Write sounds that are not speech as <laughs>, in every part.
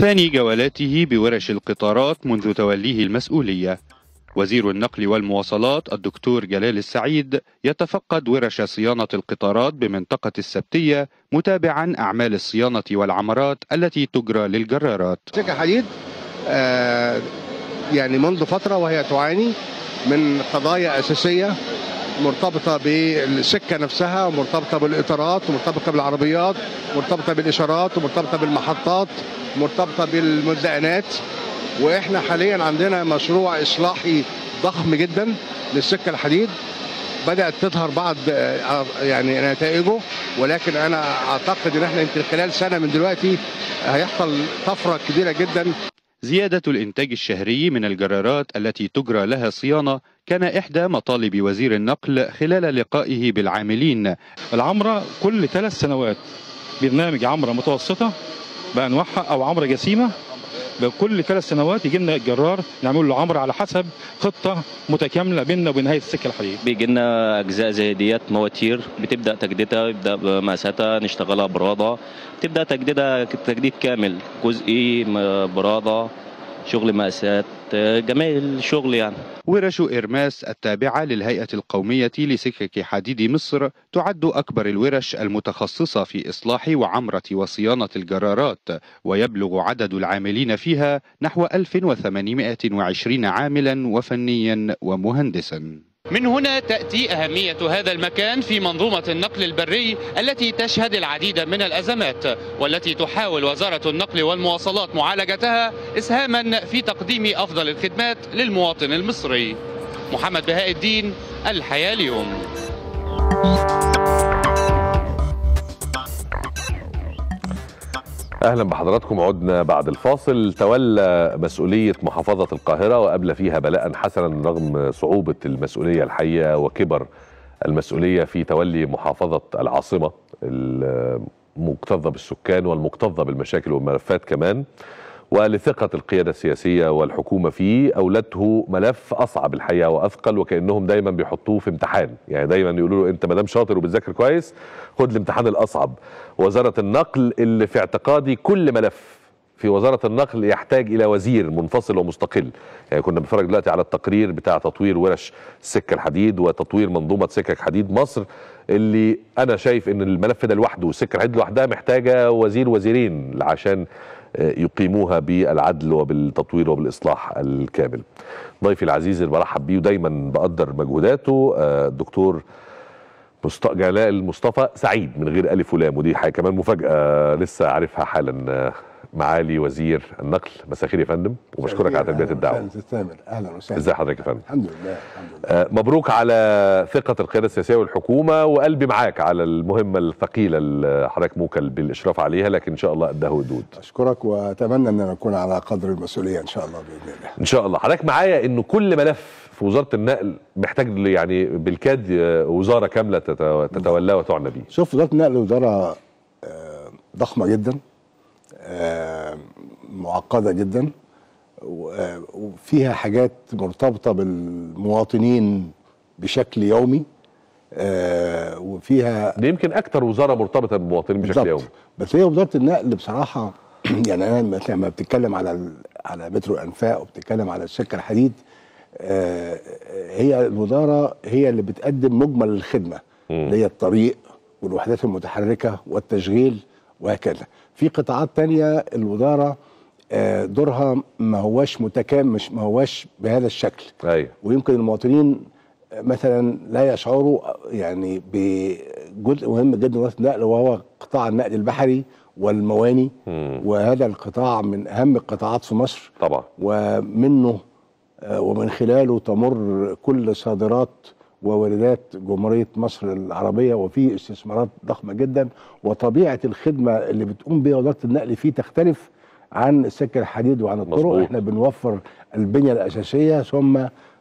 ثاني جولاته بورش القطارات منذ توليه المسؤولية وزير النقل والمواصلات الدكتور جلال السعيد يتفقد ورش صيانة القطارات بمنطقة السبتية متابعا أعمال الصيانة والعمرات التي تجرى للجرارات سكة حديد آه، يعني منذ فترة وهي تعاني من قضايا أساسية مرتبطه بالسكه نفسها ومرتبطه بالاطارات ومرتبطه بالعربيات مرتبطه بالاشارات ومرتبطه بالمحطات مرتبطه بالمدقنات واحنا حاليا عندنا مشروع اصلاحي ضخم جدا للسكه الحديد بدات تظهر بعض يعني نتائجه ولكن انا اعتقد ان احنا يمكن خلال سنه من دلوقتي هيحصل طفره كبيره جدا زياده الانتاج الشهري من الجرارات التي تجرى لها صيانه كان إحدى مطالب وزير النقل خلال لقائه بالعاملين العمرة كل ثلاث سنوات برنامج عمرة متوسطة بأنواعها أو عمرة جسيمة كل ثلاث سنوات يجي لنا الجرار نعمل له عمره على حسب خطه متكامله بيننا وبين هيئه السكه الحديد. بيجي لنا اجزاء زي ديت مواتير بتبدا تجديدها يبدا بمقاساتها نشتغلها براده بتبدا تجديدها تجديد كامل جزئي براده شغل مأساة جميع الشغل يعني ورش إرماس التابعة للهيئة القومية لسكك حديد مصر تعد أكبر الورش المتخصصة في إصلاح وعمرة وصيانة الجرارات ويبلغ عدد العاملين فيها نحو 1820 عاملا وفنيا ومهندسا من هنا تأتي أهمية هذا المكان في منظومة النقل البري التي تشهد العديد من الأزمات والتي تحاول وزارة النقل والمواصلات معالجتها إسهاما في تقديم أفضل الخدمات للمواطن المصري محمد بهاء الدين الحياة اليوم اهلا بحضراتكم عدنا بعد الفاصل تولى مسؤوليه محافظه القاهره وابلى فيها بلاء حسنا رغم صعوبه المسؤوليه الحقيقه وكبر المسؤوليه في تولي محافظه العاصمه المكتظه بالسكان والمكتظه بالمشاكل والملفات كمان ولثقة القيادة السياسية والحكومة فيه أولته ملف أصعب الحقيقة وأثقل وكأنهم دايما بيحطوه في امتحان يعني دايما يقولوا له أنت مدام شاطر وبتذاكر كويس خد الامتحان الأصعب وزارة النقل اللي في اعتقادي كل ملف في وزارة النقل يحتاج إلى وزير منفصل ومستقل يعني كنا بنتفرج دلوقتي على التقرير بتاع تطوير ورش سكة الحديد وتطوير منظومة سكك حديد مصر اللي أنا شايف إن الملف ده لوحده سكة الحديد لوحدها محتاجة وزير وزيرين عشان يقيموها بالعدل وبالتطوير وبالاصلاح الكامل. ضيفي العزيز اللي برحب بيه ودايما بقدر مجهوداته الدكتور آه، جلال مصطفى سعيد من غير الف ولام ودي حاجه كمان مفاجاه آه، لسه عارفها حالا آه، معالي وزير النقل الخير يا فندم وبشكرك على تلبيه الدعوه تامر اهلا وسهلا ازي حضرتك يا فندم الحمد لله الحمد لله آه، مبروك على ثقه القياده السياسيه والحكومه وقلبي معاك على المهمه الثقيله اللي حضرتك موكل بالاشراف عليها لكن ان شاء الله قدها ودود اشكرك واتمنى ان انا اكون على قدر المسؤوليه ان شاء الله باذن الله ان شاء الله حضرتك معايا انه كل ملف في وزاره النقل محتاج يعني بالكاد آه، وزاره كامله تتولاه وتعنى بيه شوف وزاره النقل وزاره آه، ضخمه جدا آه، معقده جدا آه، وفيها حاجات مرتبطه بالمواطنين بشكل يومي آه، وفيها دي يمكن اكثر وزاره مرتبطه بالمواطنين بشكل يومي بس هي وزاره النقل بصراحه <clears throat> يعني انا لما بتتكلم على على مترو الانفاق وبتتكلم على السكه الحديد هي الوزاره هي اللي بتقدم مجمل الخدمه اللي هي الطريق والوحدات المتحركه والتشغيل وهكذا في قطاعات تانية الوزاره آه، دورها ما هواش متكامل مش ما هواش بهذا الشكل أيوة. ويمكن المواطنين مثلا لا يشعروا يعني بجزء مهم جدا من النقل وهو قطاع النقل البحري والمواني مم. وهذا القطاع من اهم القطاعات في مصر طبعا ومنه آه، ومن خلاله تمر كل صادرات وواردات جمهورية مصر العربية وفي استثمارات ضخمة جدا وطبيعة الخدمة اللي بتقوم بها وزارة النقل فيه تختلف عن السكه الحديد وعن الطرق مصبوط. احنا بنوفر البنية الأساسية ثم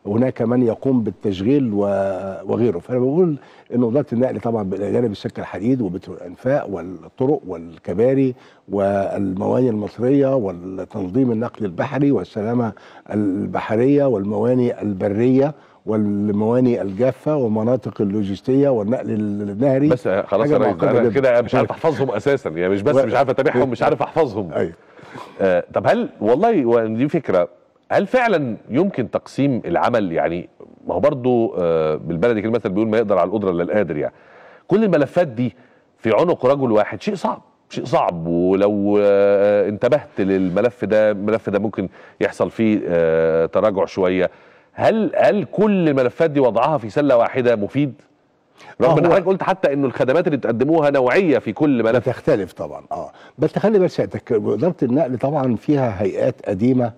هناك من يقوم بالتشغيل وغيره فانا بقول ان وزاره النقل طبعا بجانب السكه الحديد وبتر الانفاق والطرق والكباري والمواني المصريه والتنظيم النقل البحري والسلامه البحريه والمواني البريه والموانئ الجافه والمناطق اللوجستيه والنقل النهري بس خلاص انا, كده مش عارف احفظهم اساسا يعني مش بس و... مش عارف اتابعهم مش عارف احفظهم ايوه آه طب هل والله دي فكره هل فعلا يمكن تقسيم العمل يعني ما هو برضه آه بالبلدي كلمه بيقول ما يقدر على القدره الا القادر يعني كل الملفات دي في عنق رجل واحد شيء صعب شيء صعب ولو آه، انتبهت للملف ده الملف ده ممكن يحصل فيه آه، تراجع شويه هل هل كل الملفات دي وضعها في سله واحده مفيد؟ رغم آه، ان حضرتك قلت حتى انه الخدمات اللي بتقدموها نوعيه في كل ملف بتختلف طبعا اه بس خلي بالك سيادتك وزاره النقل طبعا فيها هيئات قديمه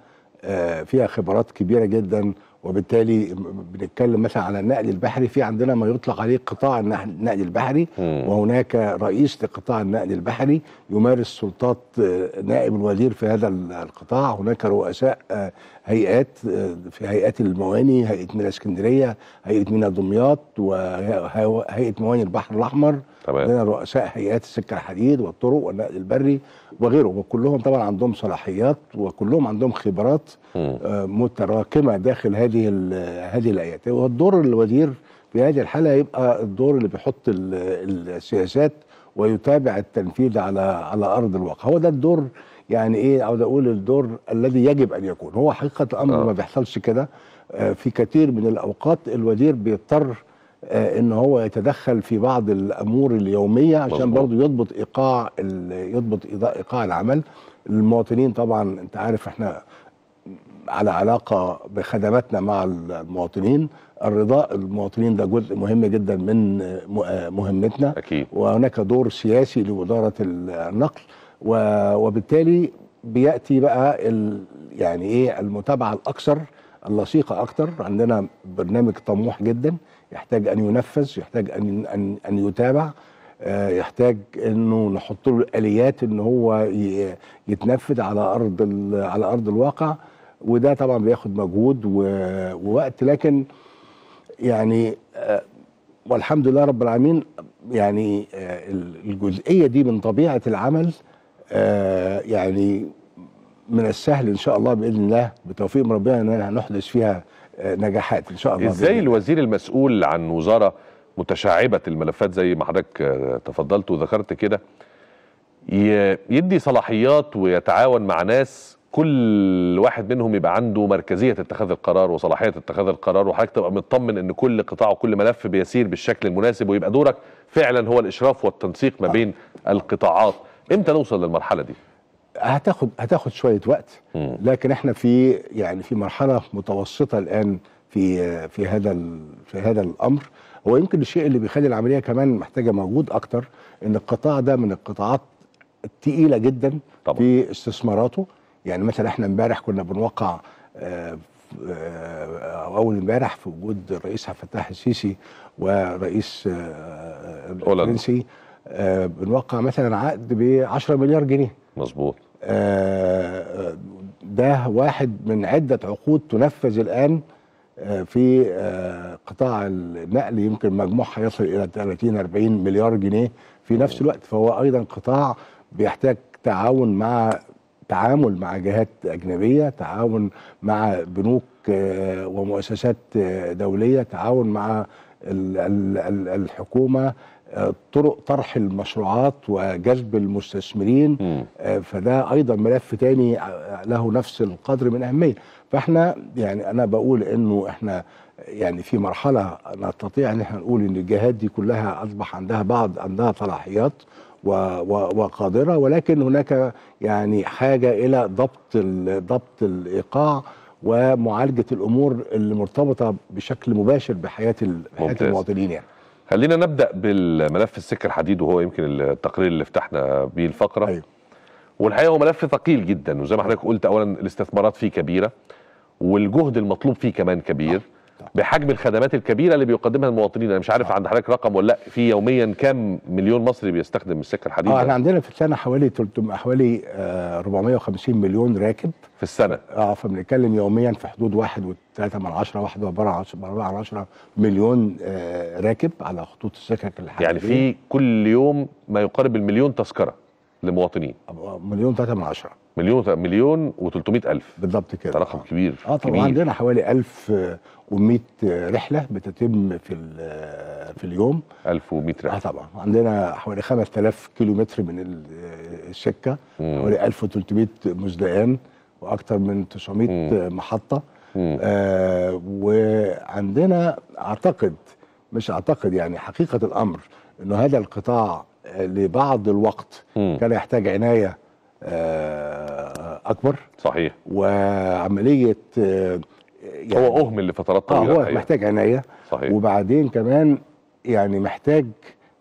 آه فيها خبرات كبيره جدا وبالتالي بنتكلم مثلا على النقل البحري في عندنا ما يطلق عليه قطاع النقل البحري وهناك رئيس لقطاع النقل البحري يمارس سلطات آه، نائب الوزير في هذا القطاع هناك رؤساء آه، هيئات في هيئات المواني هيئه مينا اسكندريه هيئه مينا دمياط وهيئه مواني البحر الاحمر لنا رؤساء هيئات السكه الحديد والطرق والنقل البري وغيره وكلهم طبعا عندهم صلاحيات وكلهم عندهم خبرات آه، متراكمه داخل هذه هذه الهيئات والدور الوزير في هذه الحاله يبقى الدور اللي بيحط السياسات ويتابع التنفيذ على على ارض الواقع هو ده الدور يعني ايه عاوز اقول الدور الذي يجب ان يكون هو حقيقه الامر آه. ما بيحصلش كده آه، في كثير من الاوقات الوزير بيضطر آه، ان هو يتدخل في بعض الامور اليوميه عشان برضه يضبط ايقاع يضبط ايقاع العمل المواطنين طبعا انت عارف احنا على علاقه بخدماتنا مع المواطنين الرضاء المواطنين ده جزء مهم جدا من آه، مهمتنا اكيد وهناك دور سياسي لوزاره النقل وبالتالي بياتي بقى ال يعني ايه المتابعه الاكثر اللصيقه اكثر عندنا برنامج طموح جدا يحتاج ان ينفذ يحتاج ان ان, أن يتابع آه، يحتاج انه نحط له اليات ان هو يتنفذ على ارض على ارض الواقع وده طبعا بياخد مجهود ووقت لكن يعني آه، والحمد لله رب العالمين يعني آه، الجزئيه دي من طبيعه العمل آه، يعني من السهل ان شاء الله باذن الله بتوفيق ربنا اننا نحدث فيها آه، نجاحات ان شاء الله ازاي الوزير المسؤول عن وزاره متشعبه الملفات زي ما حضرتك آه، تفضلت وذكرت كده يدي صلاحيات ويتعاون مع ناس كل واحد منهم يبقى عنده مركزيه اتخاذ القرار وصلاحيه اتخاذ القرار وحضرتك تبقى مطمن ان كل قطاع وكل ملف بيسير بالشكل المناسب ويبقى دورك فعلا هو الاشراف والتنسيق ما بين القطاعات امتى نوصل للمرحله دي هتاخد هتاخد شويه وقت مم. لكن احنا في يعني في مرحله متوسطه الان في في هذا في هذا الامر هو يمكن الشيء اللي بيخلي العمليه كمان محتاجه مجهود اكتر ان القطاع ده من القطاعات الثقيله جدا طبعا. في استثماراته يعني مثلا احنا امبارح كنا بنوقع آه أو آه، اول امبارح في وجود الرئيس عبد الفتاح السيسي ورئيس الفرنسي آه، آه، آه، بنوقع مثلا عقد ب 10 مليار جنيه مظبوط آه، ده واحد من عدة عقود تنفذ الآن آه، في قطاع النقل يمكن مجموعها يصل إلى 30 40 مليار جنيه في نفس الوقت فهو أيضا قطاع بيحتاج تعاون مع تعامل مع جهات أجنبية تعاون مع بنوك ومؤسسات دولية تعاون مع الحكومة آه، طرق طرح المشروعات وجذب المستثمرين آه، فده ايضا ملف تاني آه، له نفس القدر من اهميه فاحنا يعني انا بقول انه احنا يعني في مرحله نستطيع ان احنا نقول ان الجهات دي كلها اصبح عندها بعض عندها صلاحيات وقادره ولكن هناك يعني حاجه الى ضبط ضبط الايقاع ومعالجه الامور المرتبطه بشكل مباشر بحياه المواطنين يعني خلينا نبدا بالملف السكه الحديد وهو يمكن التقرير اللي فتحنا بيه الفقره أيوه. والحقيقه هو ملف ثقيل جدا وزي ما حضرتك قلت اولا الاستثمارات فيه كبيره والجهد المطلوب فيه كمان كبير أه. بحجم الخدمات الكبيره اللي بيقدمها المواطنين انا مش عارف آه. عند حضرتك رقم ولا لا في يوميا كام مليون مصري بيستخدم السكه الحديد اه احنا عندنا في السنه حوالي حوالي آه 450 مليون راكب في السنه اه فبنتكلم يوميا في حدود 1.3 من 10 1 4 10 مليون آه راكب على خطوط السكك الحديد يعني في كل يوم ما يقارب المليون تذكره لمواطنين مليون ثلاثة من عشرة مليون مليون و300 ألف بالضبط كده ده رقم كبير اه طبعا كبير. عندنا حوالي 1100 رحلة بتتم في في اليوم 1100 رحلة اه طبعا عندنا حوالي 5000 كيلو متر من الشكة مم. حوالي 1300 مزدقان وأكثر من 900 مم. محطة آه وعندنا أعتقد مش أعتقد يعني حقيقة الأمر انه هذا القطاع لبعض الوقت م. كان يحتاج عنايه آه، اكبر صحيح وعمليه آه، يعني هو اهمل لفترات طويله آه هو محتاج عنايه صحيح وبعدين كمان يعني محتاج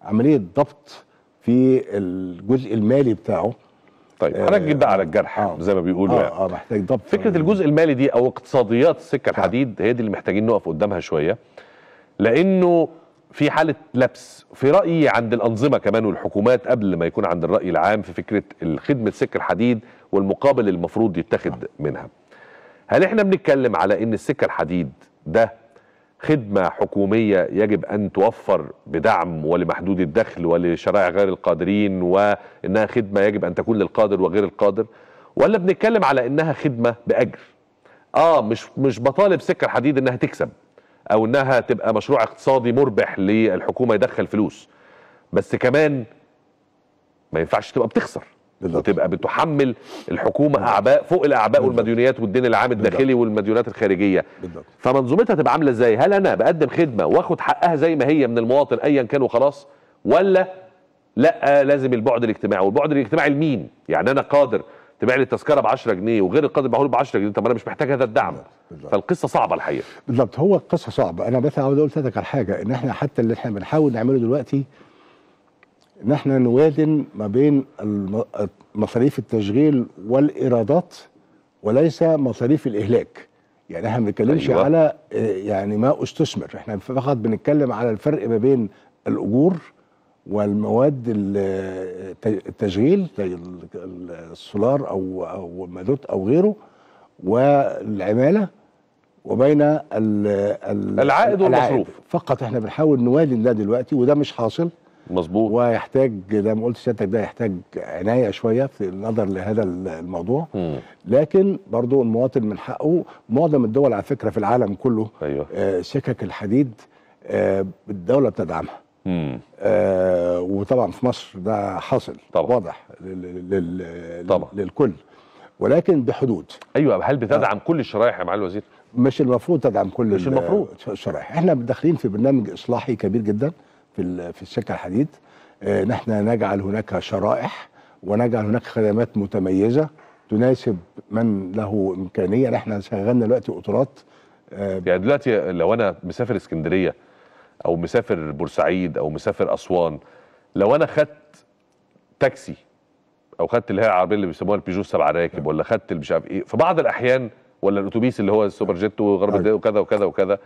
عمليه ضبط في الجزء المالي بتاعه طيب آه، هنجد بقى على الجرح آه زي ما بيقولوا يعني. آه اه محتاج ضبط فكره الجزء المالي دي او اقتصاديات السكه الحديد هي دي اللي محتاجين نقف قدامها شويه لانه في حاله لبس في رايي عند الانظمه كمان والحكومات قبل ما يكون عند الراي العام في فكره خدمه سكه الحديد والمقابل المفروض يتاخد منها هل احنا بنتكلم على ان السكه الحديد ده خدمه حكوميه يجب ان توفر بدعم ولمحدود الدخل ولشرائع غير القادرين وانها خدمه يجب ان تكون للقادر وغير القادر ولا بنتكلم على انها خدمه باجر اه مش مش بطالب سكه الحديد انها تكسب او انها تبقى مشروع اقتصادي مربح للحكومه يدخل فلوس بس كمان ما ينفعش تبقى بتخسر بالضبط. وتبقى بتحمل الحكومه اعباء فوق الاعباء بالضبط. والمديونيات والدين العام الداخلي بالضبط. والمديونات الخارجيه بالضبط. فمنظومتها تبقى عامله ازاي هل انا بقدم خدمه واخد حقها زي ما هي من المواطن ايا كان وخلاص ولا لا لازم البعد الاجتماعي والبعد الاجتماعي لمين يعني انا قادر تبيع لي التذكره ب 10 جنيه وغير القاضي باعه ب 10 جنيه طب انا مش محتاج هذا الدعم بالضبط. فالقصه صعبه الحقيقه بالظبط هو القصه صعبه انا بس عاوز اقول لك على حاجه ان احنا حتى اللي احنا بنحاول نعمله دلوقتي ان احنا نوازن ما بين مصاريف التشغيل والايرادات وليس مصاريف الاهلاك يعني احنا ما بنتكلمش أيوة. على آه، يعني ما استثمر احنا فقط بنتكلم على الفرق ما بين الاجور والمواد التشغيل زي السولار او او مازوت او غيره والعماله وبين الـ الـ العائد والمصروف فقط احنا بنحاول نوازن ده دلوقتي وده مش حاصل مظبوط ويحتاج زي ما قلت سيادتك ده يحتاج عنايه شويه في النظر لهذا الموضوع م. لكن برضو المواطن من حقه معظم الدول على فكره في العالم كله أيوة. آه سكك الحديد آه الدوله بتدعمها آه وطبعا في مصر ده حاصل طبعا. واضح لل... لل... طبعا. للكل ولكن بحدود ايوه هل آه. بتدعم آه. كل الشرائح يا معالي الوزير؟ مش المفروض تدعم كل مش المفروض الشرائح احنا داخلين في برنامج اصلاحي كبير جدا في في السكه الحديد آه نحن نجعل هناك شرائح ونجعل هناك خدمات متميزه تناسب من له امكانيه نحن شغلنا دلوقتي قطارات آه يعني دلوقتي لو انا مسافر اسكندريه او مسافر بورسعيد او مسافر اسوان لو انا خدت تاكسي او خدت اللي هي العربيه اللي بيسموها البيجو سبع راكب نعم. ولا خدت مش عارف ايه في بعض الاحيان ولا الاتوبيس اللي هو السوبر جيت وغرب أيوة. وكذا وكذا وكذا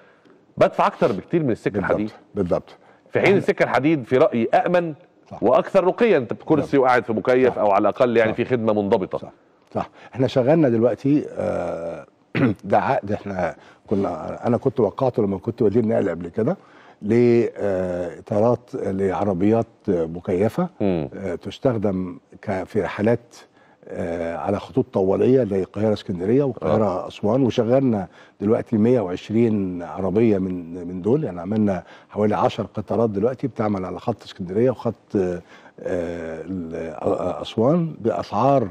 بدفع اكتر بكتير من السكه الحديد بالضبط في حين يعني السكه الحديد في رايي امن صح. واكثر رقيا انت بكرسي نعم. وقاعد في مكيف نعم. او على الاقل يعني صح. في خدمه منضبطه صح صح احنا شغلنا دلوقتي آه، <clears throat> ده عقد احنا كنا انا كنت وقعته لما كنت وزير نقل قبل كده لاطارات لعربيات مكيفه آه، تستخدم في رحلات آه، على خطوط طواليه زي القاهره اسكندريه والقاهره آه. اسوان وشغلنا دلوقتي 120 عربيه من من دول يعني عملنا حوالي 10 قطارات دلوقتي بتعمل على خط اسكندريه وخط اسوان باسعار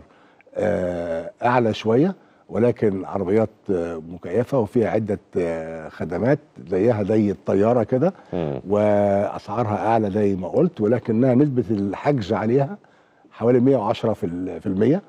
اعلى شويه ولكن عربيات مكيفه وفيها عده آه، خدمات زيها زي الطياره كده واسعارها اعلى زي ما قلت ولكنها نسبه الحجز عليها حوالي 110% المية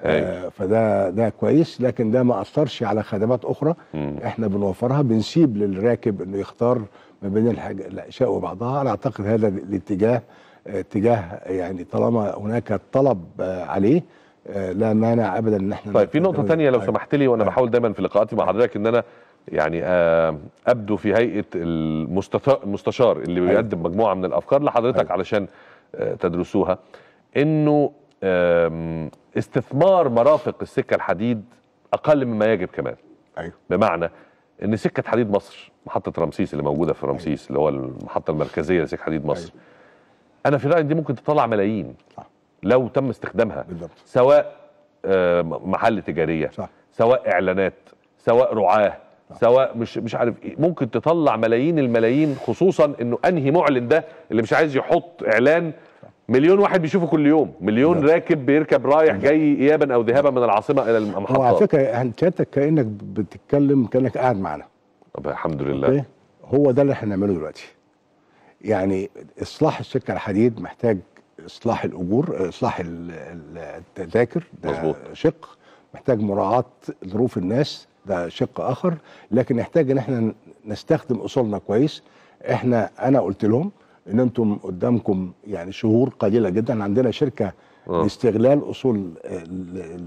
آه، أيوة. فده ده كويس لكن ده ما اثرش على خدمات اخرى مم. احنا بنوفرها بنسيب للراكب انه يختار ما بين الاشياء وبعضها انا اعتقد هذا الاتجاه آه، اتجاه يعني طالما هناك طلب عليه آه، لا مانع ابدا ان احنا طيب في نقطه ثانيه لو طيب. سمحت لي وانا طيب. بحاول دايما في لقاءاتي مع حضرتك ان انا يعني آه، ابدو في هيئه المستشار اللي أيوه. بيقدم مجموعه من الافكار لحضرتك أيوه. علشان آه، تدرسوها انه استثمار مرافق السكه الحديد اقل مما يجب كمان ايوه بمعنى ان سكه حديد مصر محطه رمسيس اللي موجوده في رمسيس أيوه. اللي هو المحطه المركزيه لسكه حديد مصر أيوه. انا في رايي دي ممكن تطلع ملايين صح. لو تم استخدامها بالضبط. سواء آه، محل تجاريه صح. سواء اعلانات سواء رعاه سواء مش مش عارف ايه ممكن تطلع ملايين الملايين خصوصا انه انهي معلن ده اللي مش عايز يحط اعلان مليون واحد بيشوفه كل يوم مليون بالضبط. راكب بيركب رايح جاي ايابا او ذهابا من العاصمه الى المحطه وعلى فكره هنتاتك كانك بتتكلم كانك قاعد معانا طب الحمد لله أوكي. هو ده اللي احنا بنعمله دلوقتي يعني اصلاح السكه الحديد محتاج اصلاح الاجور آه، اصلاح التذاكر ده شق محتاج مراعاه ظروف الناس ده شق اخر لكن نحتاج ان احنا نستخدم اصولنا كويس احنا انا قلت لهم ان انتم قدامكم يعني شهور قليله جدا عندنا شركه أوه. لاستغلال اصول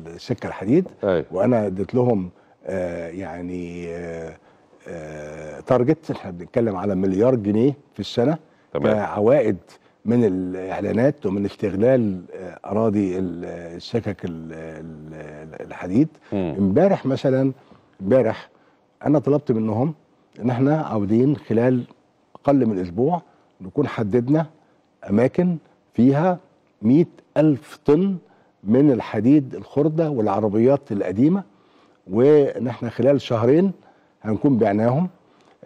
السكه الحديد أي. أيوه. وانا اديت لهم آه، يعني تارجت آه، احنا بنتكلم على مليار جنيه في السنه تمام. كعوائد من الاعلانات ومن استغلال آه، اراضي السكك آه، الحديد امبارح مثلا امبارح انا طلبت منهم ان احنا عاودين خلال اقل من اسبوع نكون حددنا اماكن فيها مئة ألف طن من الحديد الخردة والعربيات القديمة وإن احنا خلال شهرين هنكون بعناهم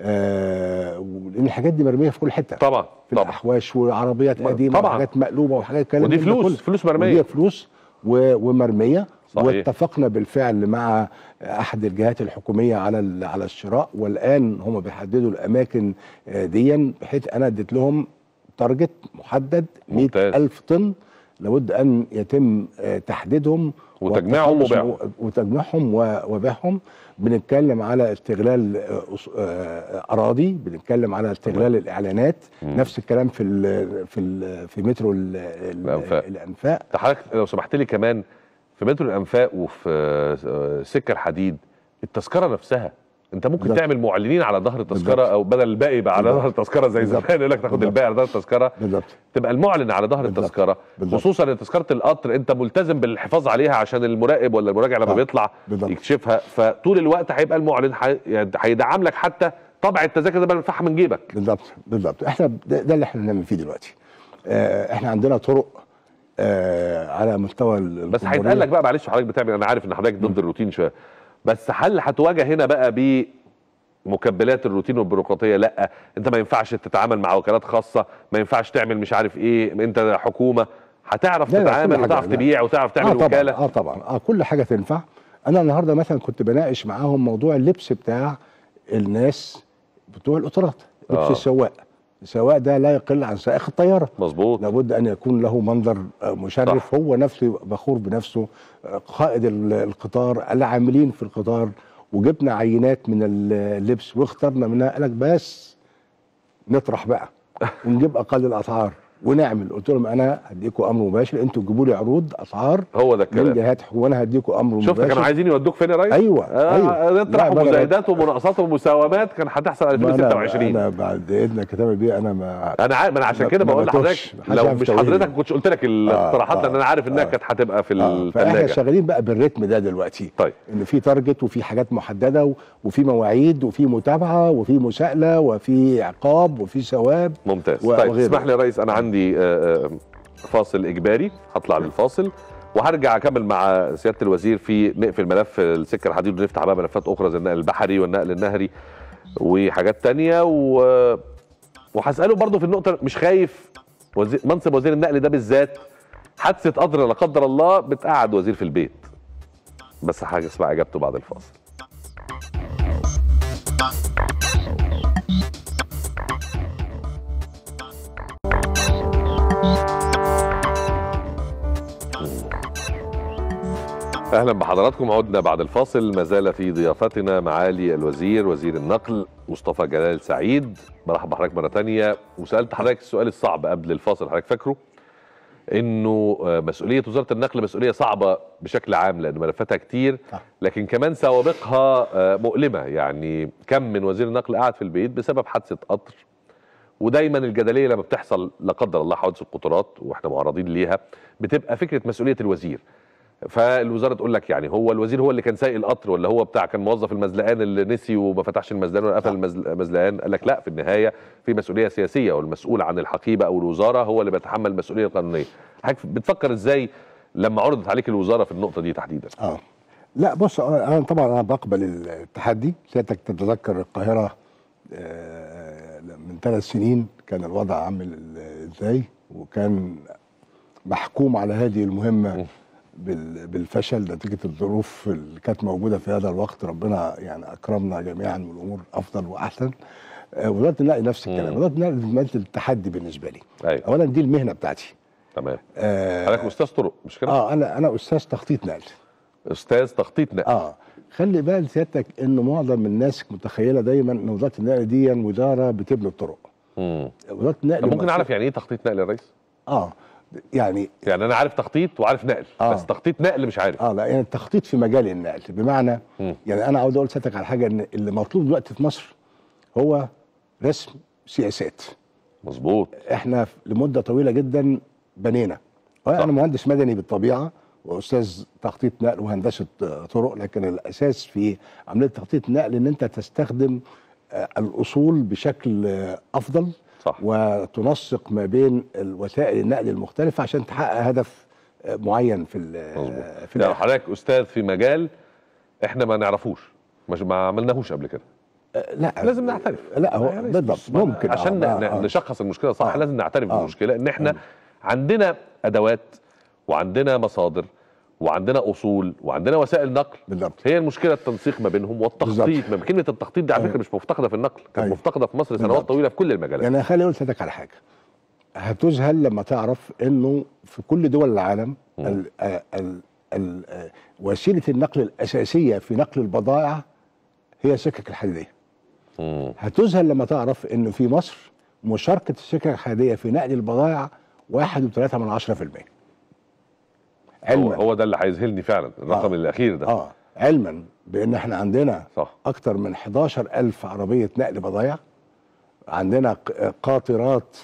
آه لان الحاجات دي مرميه في كل حته طبعا في طبعا الاحواش وعربيات قديمه طبعا وحاجات مقلوبه وحاجات كلام ودي فلوس كل. فلوس مرميه ودي فلوس ومرميه صحيح. واتفقنا بالفعل مع احد الجهات الحكوميه على على الشراء والان هم بيحددوا الاماكن آه، ديا بحيث انا اديت لهم تارجت محدد 100000 طن لابد ان يتم آه، تحديدهم وتجميعهم وبيعهم وتجميعهم وبيعهم بنتكلم على استغلال آه، آه، آه، اراضي بنتكلم على استغلال الاعلانات مم. نفس الكلام في ال في ال في مترو الـ الانفاق, الأنفاق. حضرتك لو سمحت لي كمان في مترو الانفاق وفي سكه الحديد التذكره نفسها انت ممكن تعمل معلنين على ظهر التذكره بالضبط. او بدل الباقي يبقى على ظهر التذكره زي زمان يقول لك تاخد الباقي على ظهر التذكره بالضبط. تبقى المعلن على ظهر التذكره بالضبط. خصوصا ان تذكره القطر انت ملتزم بالحفاظ عليها عشان المراقب ولا المراجع لما آه. بيطلع يكشفها فطول الوقت هيبقى المعلن هيدعم لك حتى طبع التذاكر ده بنفتحها من جيبك بالظبط بالظبط احنا ده اللي احنا بنعمل فيه دلوقتي آه، احنا عندنا طرق آه على مستوى بس هيتقال لك بقى معلش حضرتك بتعمل انا عارف ان حضرتك ضد الروتين شويه بس هل هتواجه هنا بقى ب مكبلات الروتين والبيروقراطيه لا انت ما ينفعش تتعامل مع وكالات خاصه ما ينفعش تعمل مش عارف ايه انت حكومه هتعرف تتعامل وتعرف تبيع وتعرف تعمل آه طبعًا وكاله اه طبعا اه كل حاجه تنفع انا النهارده مثلا كنت بناقش معاهم موضوع اللبس بتاع الناس بتوع القطارات لبس آه. السواق سواء ده لا يقل عن سائق الطياره مظبوط لابد ان يكون له منظر آه، مشرف صح. هو نفسه فخور بنفسه آه، قائد القطار العاملين في القطار وجبنا عينات من اللبس واخترنا منها قالك بس نطرح بقى ونجيب اقل الاسعار ونعمل قلت لهم انا هديكم امر مباشر انتوا تجيبوا لي عروض اسعار هو ده الكلام من جهات وانا هديكم امر مباشر شفت كانوا عايزين يودوك فين يا ريس؟ ايوه آه، ايوه آه، يطرحوا مزايدات ومناقصات ومساومات كان هتحصل 2026 انا بعد اذنك كتاب بيه انا ما انا ما انا عشان كده بقول لحضرتك لو مش إيه. حضرتك ما كنتش قلت لك الاقتراحات آه لان انا عارف انها آه، كانت هتبقى في الثلاجه احنا شغالين بقى بالريتم ده دلوقتي طيب ان في تارجت وفي حاجات محدده وفي مواعيد وفي متابعه وفي مساءله وفي عقاب وفي ثواب ممتاز طيب اسمح لي يا ريس انا عندي عندي آه، آه، فاصل اجباري هطلع نعم. للفاصل وهرجع اكمل مع سياده الوزير في نقفل ملف السكه الحديد ونفتح بقى ملفات اخرى زي النقل البحري والنقل النهري وحاجات تانية و وهساله برضه في النقطه مش خايف وزير منصب وزير النقل ده بالذات حادثه قدر لا قدر الله بتقعد وزير في البيت بس حاجه اسمع اجابته بعد الفاصل اهلا بحضراتكم عدنا بعد الفاصل ما زال في ضيافتنا معالي الوزير وزير النقل مصطفى جلال سعيد مرحبا بحضرتك مره ثانيه وسالت حضرتك السؤال الصعب قبل الفاصل حضرتك فاكره انه آه، مسؤوليه وزاره النقل مسؤوليه صعبه بشكل عام لان ملفاتها كتير آه. لكن كمان سوابقها آه، مؤلمه يعني كم من وزير النقل قاعد في البيت بسبب حادثه قطر ودايما الجدليه لما بتحصل لا قدر الله حوادث القطارات واحنا معرضين ليها بتبقى فكره مسؤوليه الوزير فالوزاره تقول لك يعني هو الوزير هو اللي كان سايق القطر ولا هو بتاع كان موظف المزلقان اللي نسي وما فتحش المزلقان ولا قفل المزلقان قال لك لا في النهايه في مسؤوليه سياسيه والمسؤول عن الحقيبه او الوزاره هو اللي بيتحمل المسؤوليه القانونيه حضرتك بتفكر ازاي لما عرضت عليك الوزاره في النقطه دي تحديدا اه لا بص انا طبعا انا بقبل التحدي سيادتك تتذكر القاهره آه، من ثلاث سنين كان الوضع عامل ازاي وكان محكوم على هذه المهمه بالفشل نتيجه الظروف اللي كانت موجوده في هذا الوقت ربنا يعني اكرمنا جميعا والامور افضل واحسن وزاره النقل نفس الكلام وزاره النقل التحدي بالنسبه لي أيوة. اولا دي المهنه بتاعتي تمام آه حضرتك استاذ طرق مش كده اه انا انا استاذ تخطيط نقل استاذ تخطيط نقل اه خلي بال سيادتك ان معظم الناس متخيله دايما ان وزاره النقل دي وزاره بتبني الطرق امم وزاره النقل ممكن اعرف يعني ايه تخطيط نقل يا ريس اه يعني يعني انا عارف تخطيط وعارف نقل آه. بس تخطيط نقل مش عارف اه لا يعني التخطيط في مجال النقل بمعنى يعني انا عاوز اقول سيادتك على حاجه ان اللي مطلوب دلوقتي في مصر هو رسم سياسات مظبوط احنا لمده طويله جدا بنينا انا مهندس مدني بالطبيعه واستاذ تخطيط نقل وهندسه طرق لكن الاساس في عمليه تخطيط نقل ان انت تستخدم آه، الاصول بشكل آه، افضل صح. وتنسق ما بين وسائل النقل المختلفه عشان تحقق هدف معين في في يعني حضرتك استاذ في مجال احنا ما نعرفوش مش ما عملناهوش قبل كده أه، لا لازم نعترف أه، لا هو يعني بالضبط ممكن عشان آه،, آه نشخص المشكله صح آه لازم نعترف آه بالمشكله ان احنا آه عندنا ادوات وعندنا مصادر وعندنا اصول وعندنا وسائل نقل بالضبط. هي المشكله التنسيق ما بينهم والتخطيط ما كلمه التخطيط دي على فكره أيوة. مش مفتقده في النقل كانت أيوه. مفتقده في مصر سنوات طويله في كل المجالات يعني خليني اقول لك على حاجه هتذهل لما تعرف انه في كل دول العالم آه، ال ال ال آه، وسيله النقل الاساسيه في نقل البضائع هي السكك الحديديه هتذهل لما تعرف انه في مصر مشاركه السكك الحديديه في نقل البضائع 1.3 من عشرة في المية. علما هو ده اللي هيذهلني فعلا الرقم آه. الاخير ده اه علما بان احنا عندنا صح. اكتر من 11000 عربيه نقل بضايع عندنا قاطرات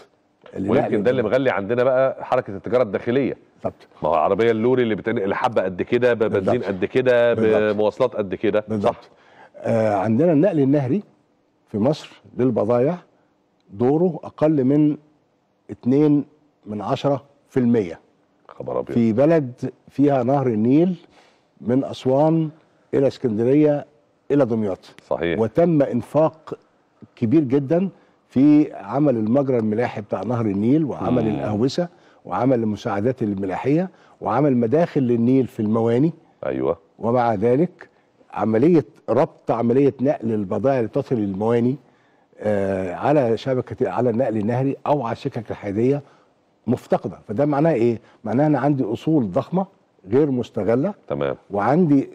ويمكن ده اللي مغلي عندنا بقى حركه التجاره الداخليه بالظبط ما هو العربيه اللوري اللي بتنقل حبه قد كده ببنزين قد كده بمواصلات قد كده بالظبط آه عندنا النقل النهري في مصر للبضايع دوره اقل من 2 من 10% خبر أبيض. في بلد فيها نهر النيل من أسوان إلى اسكندرية إلى دمياط صحيح وتم إنفاق كبير جدا في عمل المجرى الملاحي بتاع نهر النيل وعمل مم. الأهوسة وعمل المساعدات الملاحية وعمل مداخل للنيل في المواني أيوة ومع ذلك عملية ربط عملية نقل البضائع لتصل المواني آه على شبكة على النقل النهري أو على السكك الحيدية مفتقده فده معناه ايه معناه انا عندي اصول ضخمه غير مستغله تمام وعندي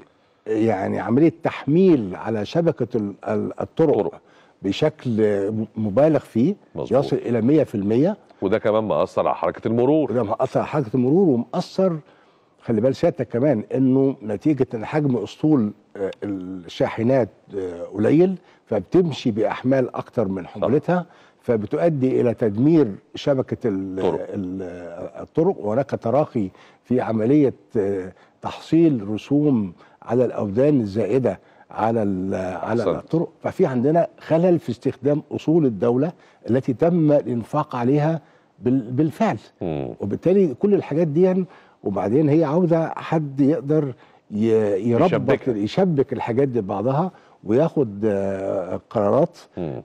يعني عمليه تحميل على شبكه الطرق طرق. بشكل مبالغ فيه مزبوط. يصل الى 100% وده كمان مأثر على حركه المرور وده مأثر على حركه المرور ومأثر خلي بال سيادتك كمان انه نتيجه ان حجم اسطول آه، الشاحنات آه، قليل فبتمشي باحمال اكتر من حمولتها فبتؤدي الى تدمير شبكه الطرق, الطرق وهناك تراخي في عمليه آه، تحصيل رسوم على الاوزان الزائده على على الطرق ففي عندنا خلل في استخدام اصول الدوله التي تم الانفاق عليها بالفعل وبالتالي كل الحاجات دي وبعدين هي عاوزه حد يقدر يربط يشبك. يشبك الحاجات دي ببعضها وياخد آه، قرارات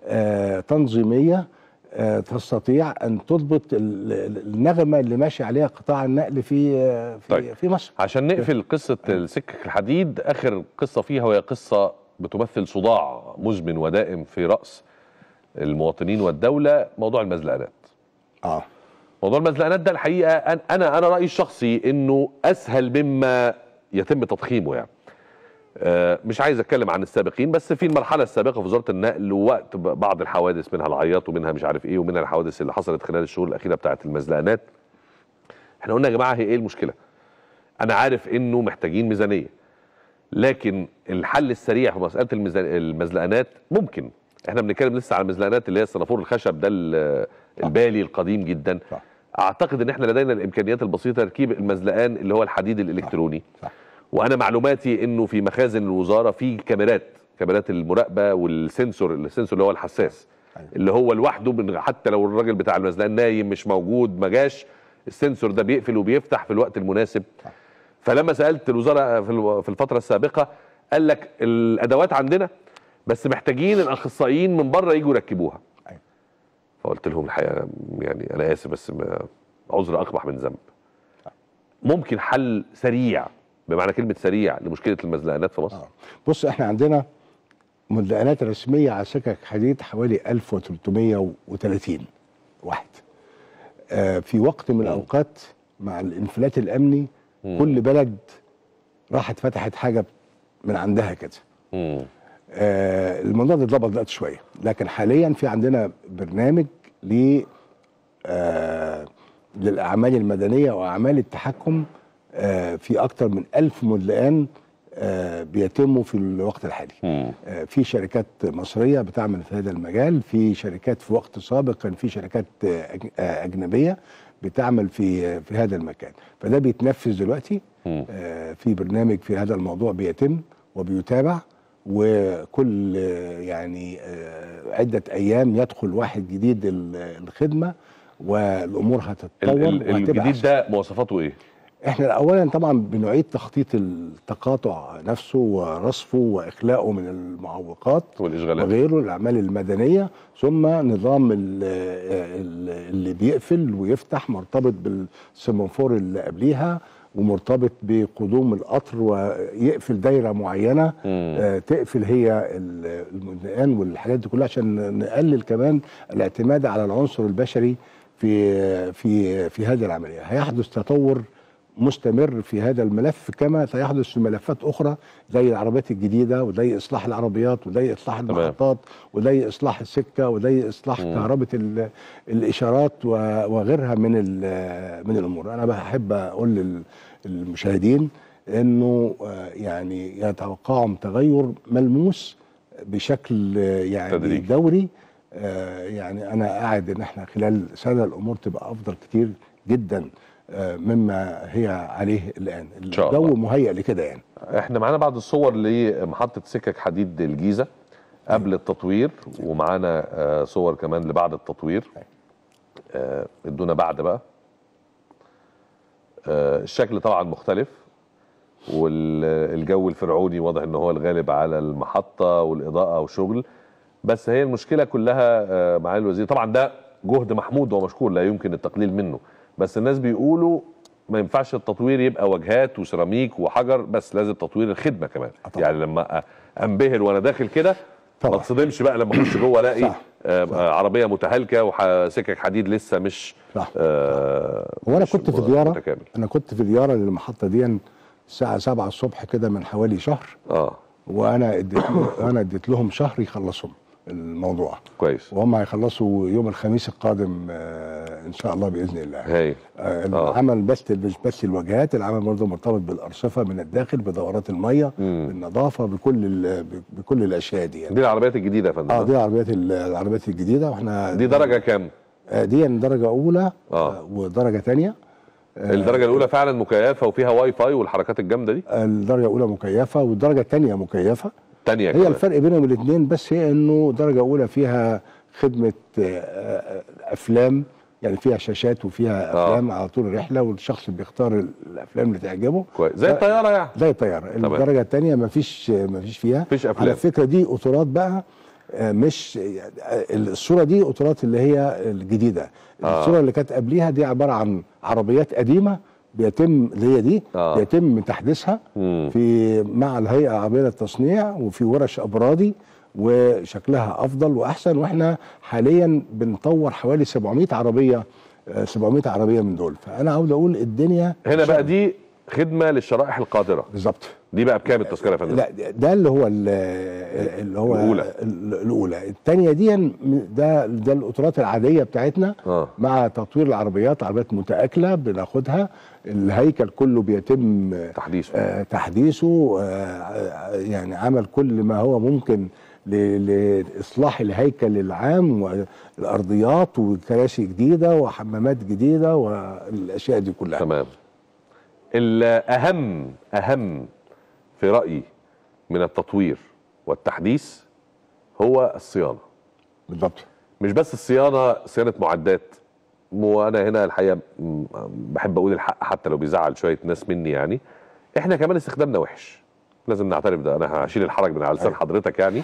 آه، تنظيميه آه، تستطيع ان تضبط النغمه اللي ماشي عليها قطاع النقل في في, طيب. في مصر عشان نقفل قصه سكه الحديد اخر قصه فيها وهي قصه بتمثل صداع مزمن ودائم في راس المواطنين والدوله موضوع المزلقانات اه موضوع المزلقانات ده الحقيقه انا انا رايي الشخصي انه اسهل مما يتم تضخيمه يعني آه، مش عايز اتكلم عن السابقين بس في المرحله السابقه في وزاره النقل وقت بعض الحوادث منها العياط ومنها مش عارف ايه ومنها الحوادث اللي حصلت خلال الشهور الاخيره بتاعه المزلقانات احنا قلنا يا جماعه هي ايه المشكله انا عارف انه محتاجين ميزانيه لكن الحل السريع في مساله المزلقانات ممكن احنا بنتكلم لسه على المزلقانات اللي هي السنافور الخشب ده البالي القديم جدا صح. اعتقد ان احنا لدينا الامكانيات البسيطه تركيب المزلقان اللي هو الحديد الالكتروني صح. صح. وانا معلوماتي انه في مخازن الوزاره في كاميرات كاميرات المراقبه والسنسور السنسور اللي هو الحساس أيوة. اللي هو لوحده حتى لو الراجل بتاع المزلقان نايم مش موجود ما جاش السنسور ده بيقفل وبيفتح في الوقت المناسب فلما سالت الوزاره في الفتره السابقه قال لك الادوات عندنا بس محتاجين الاخصائيين من بره يجوا يركبوها أيوة. فقلت لهم الحقيقه يعني انا اسف بس عذر اقبح من ذنب ممكن حل سريع بمعنى كلمه سريع لمشكله المزلقانات في مصر؟ آه. بص احنا عندنا مزلقانات رسميه على سكك حديد حوالي 1330 واحد آه في وقت من الاوقات مع الانفلات الامني مم. كل بلد راحت فتحت حاجه من عندها كده آه الموضوع ده اتظبط دلوقتي شويه لكن حاليا في عندنا برنامج ل آه للاعمال المدنيه واعمال التحكم آه، في اكتر من ألف مدلقان آه، بيتموا في الوقت الحالي آه، في شركات مصرية بتعمل في هذا المجال في شركات في وقت سابق كان في شركات أجنبية بتعمل في في هذا المكان فده بيتنفذ دلوقتي في برنامج في هذا الموضوع بيتم وبيتابع وكل يعني عدة أيام يدخل واحد جديد الخدمة والأمور هتتطور الجديد ده مواصفاته إيه؟ احنا اولا طبعا بنعيد تخطيط التقاطع نفسه ورصفه واخلاءه من المعوقات والاشغالات وغيره الاعمال المدنيه ثم نظام اللي بيقفل ويفتح مرتبط بالسيمفور اللي قبليها ومرتبط بقدوم القطر ويقفل دايره معينه آه، تقفل هي المدان والحاجات دي كلها عشان نقلل كمان الاعتماد على العنصر البشري في في في هذه العمليه هيحدث تطور مستمر في هذا الملف كما سيحدث في ملفات اخرى زي العربيات الجديده وزي اصلاح العربيات وزي اصلاح المحطات وزي اصلاح السكه وزي اصلاح كهرباء الاشارات وغيرها من من الامور انا بحب اقول للمشاهدين انه آه، يعني يتوقعهم تغير ملموس بشكل آه، يعني دوري آه، يعني انا قاعد ان احنا خلال سنه الامور تبقى افضل كتير جدا مما هي عليه الان الجو مهيئ لكده يعني احنا معانا بعض الصور لمحطه سكك حديد الجيزه قبل أيوة. التطوير ومعانا آه، صور كمان لبعد التطوير أيوة. آه، ادونا بعد بقى آه، الشكل طبعا مختلف والجو الفرعوني واضح ان هو الغالب على المحطه والاضاءه وشغل بس هي المشكله كلها معالي الوزير طبعا ده جهد محمود ومشكور لا يمكن التقليل منه بس الناس بيقولوا ما ينفعش التطوير يبقى واجهات وسيراميك وحجر بس لازم تطوير الخدمه كمان آه، طبعا. يعني لما انبهر وانا داخل كده ما اتصدمش بقى لما اخش جوه الاقي صح. آه صح. عربيه متهالكه وسكك حديد لسه مش صح. آه وانا مش كنت في زياره انا كنت في زياره للمحطه دي الساعه 7 الصبح كده من حوالي شهر اه وانا اديت انا اديت لهم شهر يخلصهم الموضوع كويس وهم هيخلصوا يوم الخميس القادم آه، ان شاء الله باذن الله آه،, آه العمل بس مش بس الواجهات العمل برضه مرتبط بالارصفه من الداخل بدورات الميه مم. بالنظافه بكل بكل الاشياء دي يعني. دي العربيات الجديده يا فندم اه دي العربيات العربيات الجديده واحنا دي درجه كام؟ آه، دي يعني درجه اولى آه. ودرجه ثانيه الدرجة الأولى فعلا مكيفة وفيها واي فاي والحركات الجامدة دي؟ الدرجة الأولى مكيفة والدرجة الثانية مكيفة تانية هي كده. الفرق بينهم الاثنين بس هي انه درجه اولى فيها خدمه آه، آه، افلام يعني فيها شاشات وفيها آه. افلام آه. على طول الرحله والشخص بيختار الافلام اللي تعجبه كويس زي الطياره يعني زي الطياره الدرجه الثانيه مفيش مفيش فيها مفيش افلام على فكره دي قطارات بقى مش الصوره دي قطارات اللي هي الجديده آه. الصوره اللي كانت قبليها دي عباره عن عربيات قديمه بيتم اللي هي دي آه. بيتم تحديثها في مع الهيئه العربيه للتصنيع وفي ورش ابرادي وشكلها افضل واحسن واحنا حاليا بنطور حوالي 700 عربيه 700 آه، عربيه من دول فانا عاوز اقول الدنيا هنا بقى دي خدمه للشرائح القادره بالظبط دي بقى بكام التذكره يا فندم؟ لا ده اللي هو اللي هو الاولى الاولى الثانيه دي يعني ده ده القطارات العاديه بتاعتنا آه. مع تطوير العربيات عربيات متاكله بناخدها الهيكل كله بيتم تحديثه آه تحديثه آه, آه، يعني عمل كل ما هو ممكن لاصلاح الهيكل العام والارضيات وكراسي جديده وحمامات جديده والاشياء دي كلها تمام الاهم اهم في رايي من التطوير والتحديث هو الصيانه بالضبط مش بس الصيانه صيانه معدات وانا هنا الحقيقه بحب اقول الحق حتى لو بيزعل شويه ناس مني يعني احنا كمان استخدامنا وحش لازم نعترف ده انا هشيل الحرج من على لسان أيوه. حضرتك يعني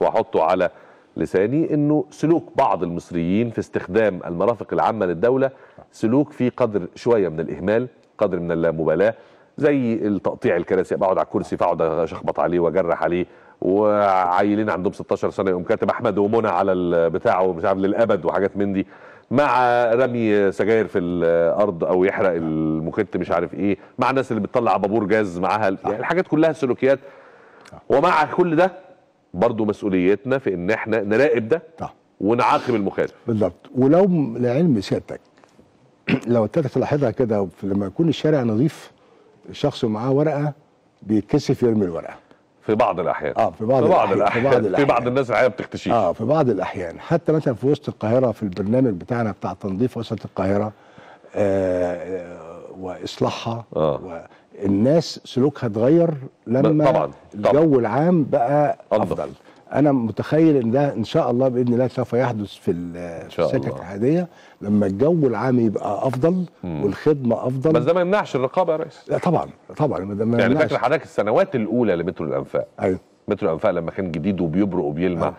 واحطه على لساني انه سلوك بعض المصريين في استخدام المرافق العامه للدوله سلوك فيه قدر شويه من الاهمال قدر من اللامبالاه زي التقطيع الكراسي بقعد على الكرسي فاقعد اشخبط عليه واجرح عليه وعيلين عندهم 16 سنه يقوم كاتب احمد ومنى على البتاع ومش عارف للابد وحاجات من دي مع رمي سجاير في الارض او يحرق المخت مش عارف ايه مع الناس اللي بتطلع بابور جاز معاها يعني الحاجات كلها سلوكيات ومع كل ده برضه مسؤوليتنا في ان احنا نراقب ده ونعاقب المخالف بالضبط ولو لعلم سيادتك <clears throat> لو ابتدت تلاحظها كده لما يكون الشارع نظيف الشخص معاه ورقه بيتكسف يرمي الورقه في بعض الاحيان اه في بعض, في بعض الأحيان. الأحيان. في بعض الاحيان في بعض الناس الحقيقه بتختشيش اه في بعض الاحيان حتى مثلا في وسط القاهره في البرنامج بتاعنا بتاع تنظيف وسط القاهره آه, آه، واصلاحها آه. الناس سلوكها اتغير لما طبعا. طبعا. الجو العام بقى أفضل. افضل انا متخيل ان ده ان شاء الله باذن الله سوف يحدث في السكك العاديه لما الجو العام يبقى افضل مم. والخدمه افضل بس ده ما يمنعش الرقابه يا ريس لا طبعا طبعا ده ما يعني فاكر حضرتك السنوات الاولى لمترو الانفاق ايوه مترو الانفاق لما كان جديد وبيبرق وبيلمع أيوه.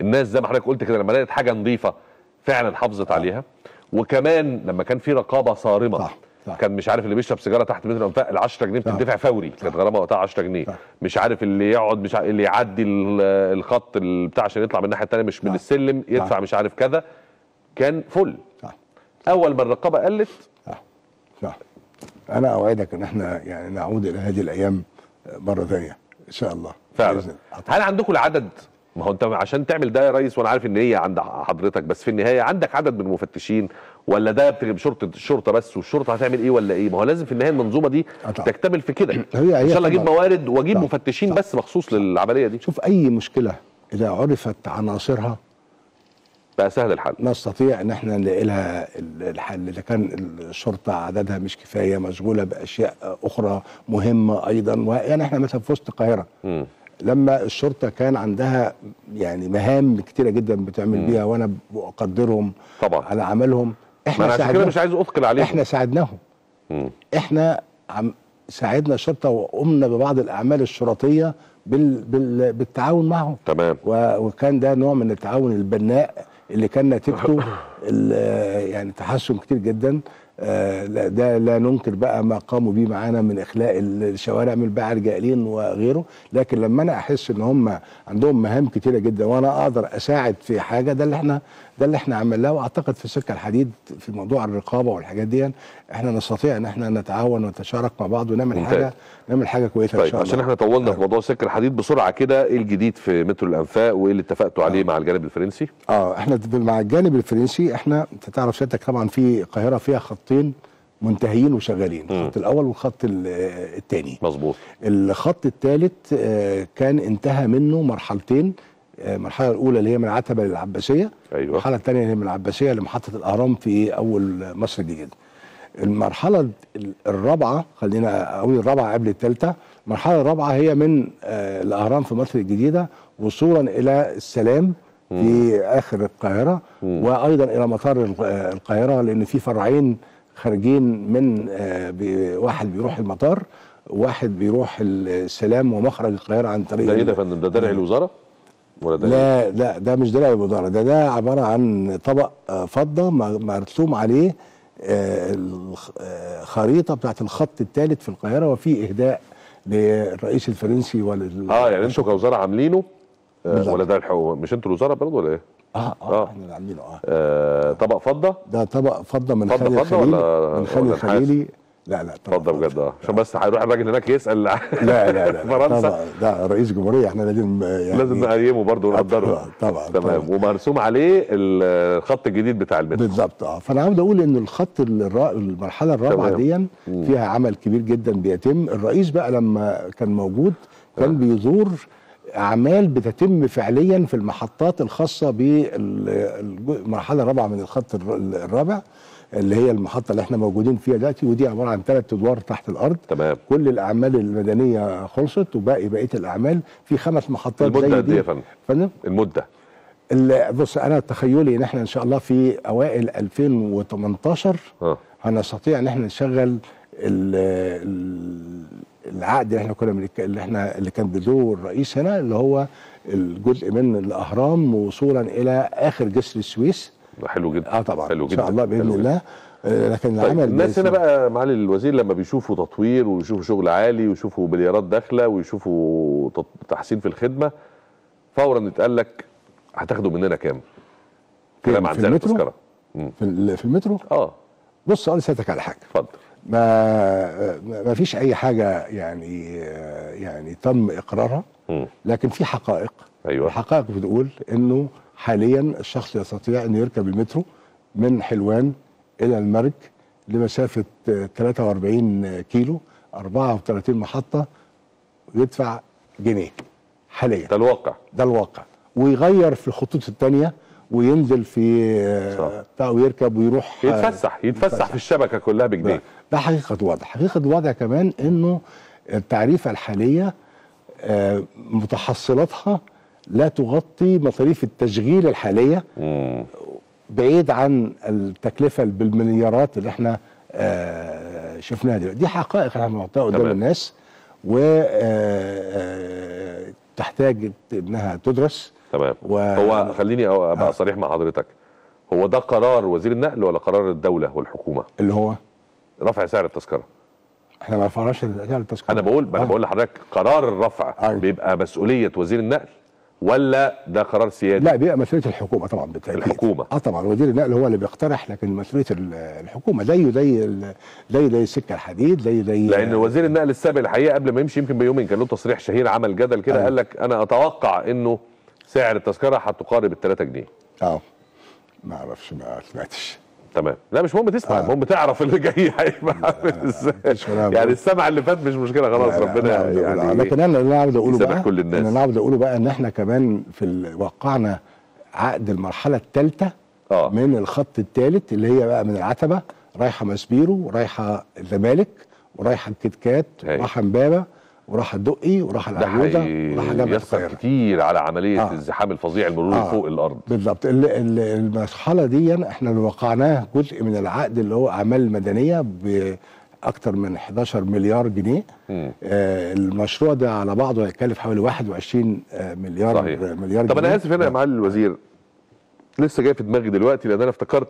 الناس زي ما حضرتك قلت كده لما لقت حاجه نظيفه فعلا حافظت آه. عليها وكمان لما كان في رقابه صارمه صح. صح. كان مش عارف اللي بيشرب سيجاره تحت مترو الانفاق ال 10 جنيه آه. بتدفع فوري كانت غرامه وقتها 10 جنيه صح. مش عارف اللي يقعد مش عارف اللي يعدي الخط بتاع عشان يطلع من الناحيه الثانيه مش من آه. السلم يدفع مش عارف كذا كان فل اول ما الرقابه قلت صح صح انا اوعدك ان احنا يعني نعود الى هذه الايام مره ثانيه ان شاء الله فعلا هل عندكم العدد ما هو انت عشان تعمل ده يا ريس وانا عارف ان هي عند حضرتك بس في النهايه عندك عدد من المفتشين ولا ده بتجيب شرطه الشرطه بس والشرطه هتعمل ايه ولا ايه ما هو لازم في النهايه المنظومه دي أطلع. تكتمل في كده <clears throat> ان شاء الله اجيب موارد واجيب مفتشين بس مخصوص للعمليه دي شوف اي مشكله اذا عرفت عناصرها بقى سهل الحل نستطيع ان احنا نلاقي لها الحل اذا كان الشرطه عددها مش كفايه مشغوله باشياء اخرى مهمه ايضا يعني احنا مثلا في وسط القاهره لما الشرطه كان عندها يعني مهام كتيره جدا بتعمل بيها وانا بقدرهم طبعا على عملهم احنا ما انا كده مش عايز اثقل عليهم احنا ساعدناهم احنا عم ساعدنا الشرطه وقمنا ببعض الاعمال الشرطيه بال بال بالتعاون معهم تمام وكان ده نوع من التعاون البناء اللي كان نتيجته يعني تحسن كتير جدا آه، ده لا ننكر بقى ما قاموا بيه معانا من اخلاء الشوارع من الباعة الجائلين وغيره لكن لما انا احس ان هم عندهم مهام كتيره جدا وانا اقدر اساعد في حاجه ده اللي احنا ده اللي احنا عملناه واعتقد في سكه الحديد في موضوع الرقابه والحاجات دي احنا نستطيع ان احنا نتعاون ونتشارك مع بعض ونعمل ممتاز. حاجه نعمل حاجه كويسه طيب ان شاء الله عشان احنا طولنا في آه. موضوع سكه الحديد بسرعه كده ايه الجديد في مترو الانفاق وايه اللي اتفقتوا عليه آه. مع الجانب الفرنسي؟ اه احنا مع الجانب الفرنسي احنا انت تعرف سيادتك طبعا في القاهره فيها خطين منتهيين وشغالين م. الخط الاول والخط الثاني مظبوط الخط الثالث آه، كان انتهى منه مرحلتين المرحله آه، الاولى اللي هي من عتبه للعباسيه ايوه المرحله الثانيه اللي هي من العباسيه لمحطه الاهرام في اول مصر الجديده المرحله الرابعه خلينا اقول الرابعه قبل الثالثه المرحله الرابعه هي من آه، الاهرام في مصر الجديده وصولا الى السلام في اخر القاهره وايضا الى مطار آه، القاهره لان في فرعين خارجين من واحد بيروح المطار واحد بيروح السلام ومخرج القاهره عن طريق ده ايه ده يا فندم ده درع الوزاره؟ ولا ده لا إيه؟ لا ده مش درع المدارة ده ده عبارة عن طبق آه، فضة مرسوم عليه آه، الخريطة آه، بتاعت الخط الثالث في القاهرة وفي إهداء للرئيس الفرنسي ولا اه يعني انتوا كوزاره عاملينه آه ولا ده الحقوق مش انتوا الوزاره برضه ولا ايه؟ اه اه, احنا اللي عاملينه آه. طبق فضه؟ ده طبق فضه من خالي الخليلي من خالي الخليلي لا لا اتفضل بجد اه عشان بس هيروح الراجل هناك يسال لا لا لا, لا فرنسا ده رئيس جمهوريه احنا لازم يعني لازم نقيمه برضه ونقدره طبعا تمام ومرسوم عليه الخط الجديد بتاع المترو بالظبط اه فانا عاوز اقول ان الخط الرا... المرحله الرابعه دي فيها عمل كبير جدا بيتم الرئيس بقى لما كان موجود كان بيزور اعمال بتتم فعليا في المحطات الخاصه بالمرحله الرابعه من الخط الرابع اللي هي المحطه اللي احنا موجودين فيها دلوقتي ودي عباره عن ثلاث ادوار تحت الارض تمام كل الاعمال المدنيه خلصت وباقي بقيه الاعمال في خمس محطات المده قد ايه يا فندم؟ فندم؟ المده بص انا تخيلي ان احنا ان شاء الله في اوائل 2018 أه. هنستطيع ان احنا نشغل ال العقد اللي احنا كنا اللي احنا اللي كان بدور الرئيس هنا اللي هو الجزء من الاهرام وصولا الى اخر جسر السويس حلو جدا اه طبعا حلو جدا ان شاء الله باذن الله آه، لكن طيب، العمل الناس هنا بقى معالي الوزير لما بيشوفوا تطوير ويشوفوا شغل عالي ويشوفوا مليارات داخله ويشوفوا تحسين في الخدمه فورا اتقال لك هتاخدوا مننا كام؟ كلام عن سعر التذكره في, في المترو؟ اه بص اقول لسيادتك على حاجه اتفضل ما آه، ما فيش اي حاجه يعني آه، يعني تم اقرارها لكن في حقائق ايوه الحقائق بتقول انه حاليا الشخص يستطيع أن يركب المترو من حلوان إلى المرج لمسافة 43 كيلو 34 محطة ويدفع جنيه حاليا ده الواقع ده الواقع ويغير في الخطوط الثانيه وينزل في بتاع ويركب ويروح يتفسح يتفسح في الشبكه كلها بجنيه ده, ده حقيقه الوضع حقيقه الوضع كمان انه التعريفه الحاليه آه، متحصلاتها لا تغطي مصاريف التشغيل الحاليه بعيد عن التكلفه بالمليارات اللي احنا آه، شفناها دلوقتي دي حقائق احنا بنعطيها قدام الناس الناس آه، آه، وتحتاج انها تدرس تمام و... هو خليني ابقى آه. صريح مع حضرتك هو ده قرار وزير النقل ولا قرار الدوله والحكومه اللي هو رفع سعر التذكره احنا ما رفعناش سعر التذكره انا بقول آه. انا بقول لحضرتك قرار الرفع آه. بيبقى مسؤوليه وزير النقل ولا ده قرار سيادي؟ لا بيبقى مسؤوليه الحكومه طبعا بالتاكيد الحكومه اه طبعا وزير النقل هو اللي بيقترح لكن مسؤوليه الحكومه زيه زي زي زي السكه الحديد زي زي لان وزير النقل السابق الحقيقه قبل ما يمشي يمكن بيومين كان له تصريح شهير عمل جدل كده آه. قال لك انا اتوقع انه سعر التذكره هتقارب ال 3 جنيه اه ما اعرفش ما سمعتش تمام لا مش مهم تسمع آه. المهم مهم تعرف اللي جاي هيبقى عامل ازاي يعني السمع اللي فات مش مشكله خلاص ربنا ربنا لا يعني يعني لكن انا اللي عاوز اقوله بقى كل الناس. انا عاوز اقوله بقى ان احنا كمان في وقعنا عقد المرحله الثالثه آه. من الخط الثالث اللي هي بقى من العتبه رايحه ماسبيرو رايحه الزمالك ورايحه الكيت كات ورايحه امبابه وراح الدقي وراح العجوزه وراح جامعه القاهره كتير على عمليه آه. الزحام الفظيع المرور آه. فوق الارض بالظبط المرحله دي احنا وقعناها جزء من العقد اللي هو اعمال مدنيه باكثر من 11 مليار جنيه آه المشروع ده على بعضه هيكلف حوالي 21 آه، مليار صحيح. آه، مليار طب جنيه. انا اسف هنا يا آه. معالي الوزير لسه جاي في دماغي دلوقتي لان انا افتكرت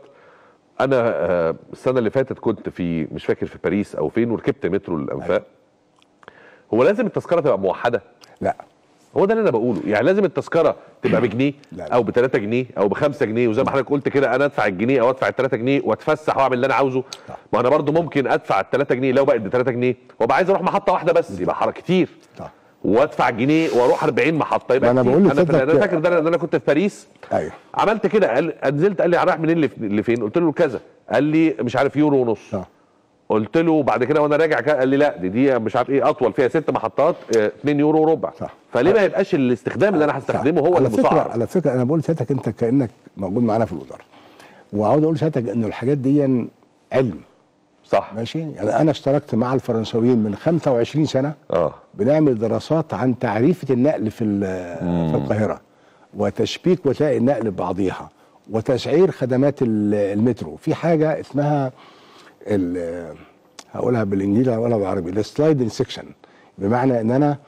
انا آه السنه اللي فاتت كنت في مش فاكر في باريس او فين وركبت مترو الانفاق أيوه. هو لازم التذكره تبقى موحده لا هو ده اللي انا بقوله يعني لازم التذكره تبقى بجنيه لا لا. او ب 3 جنيه او ب 5 جنيه وزي ما حضرتك قلت كده انا ادفع الجنيه او ادفع ال 3 جنيه واتفسح واعمل اللي انا عاوزه لا. ما انا برضو ممكن ادفع ال 3 جنيه لو بقت ب 3 جنيه وابقى عايز اروح محطه واحده بس يبقى حركه كتير وادفع جنيه واروح 40 محطه يبقى انا بقول انا فاكر ده لان انا كنت في باريس ايوه عملت كده قال نزلت قال لي رايح منين لفين قلت له كذا قال لي مش عارف يورو ونص قلت له بعد كده وانا راجع قال لي لا دي دي مش عارف ايه اطول فيها ست محطات 2 آه، يورو وربع صح فليه ما يبقاش الاستخدام اللي انا هستخدمه هو اللي مسعر على فكره انا بقول لسيادتك انت كانك موجود معانا في الوزاره وعاوز اقول لسيادتك ان الحاجات دي علم صح ماشي يعني انا اشتركت مع الفرنساويين من 25 سنه اه بنعمل دراسات عن تعريفه النقل في في القاهره وتشبيك وسائل النقل ببعضيها وتسعير خدمات المترو في حاجه اسمها هقولها بالانجليزي هقولها بالعربي السلايد سيكشن بمعنى ان انا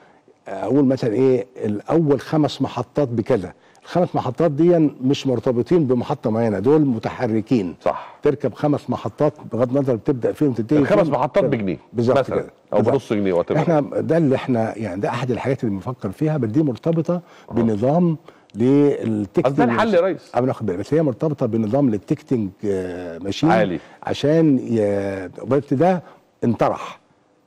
اقول مثلا ايه الاول خمس محطات بكذا الخمس محطات دي مش مرتبطين بمحطه معينه دول متحركين صح تركب خمس محطات بغض النظر بتبدا فين وتنتهي الخمس محطات بجنيه بالظبط مثلا كده. او بنص جنيه وتبقى. احنا ده اللي احنا يعني ده احد الحاجات اللي بنفكر فيها بس دي مرتبطه أه. بنظام للتكتنج ده الحل يا ريس انا واخد بس هي مرتبطه بنظام للتكتنج آه، ماشين عالي عشان بس ده انطرح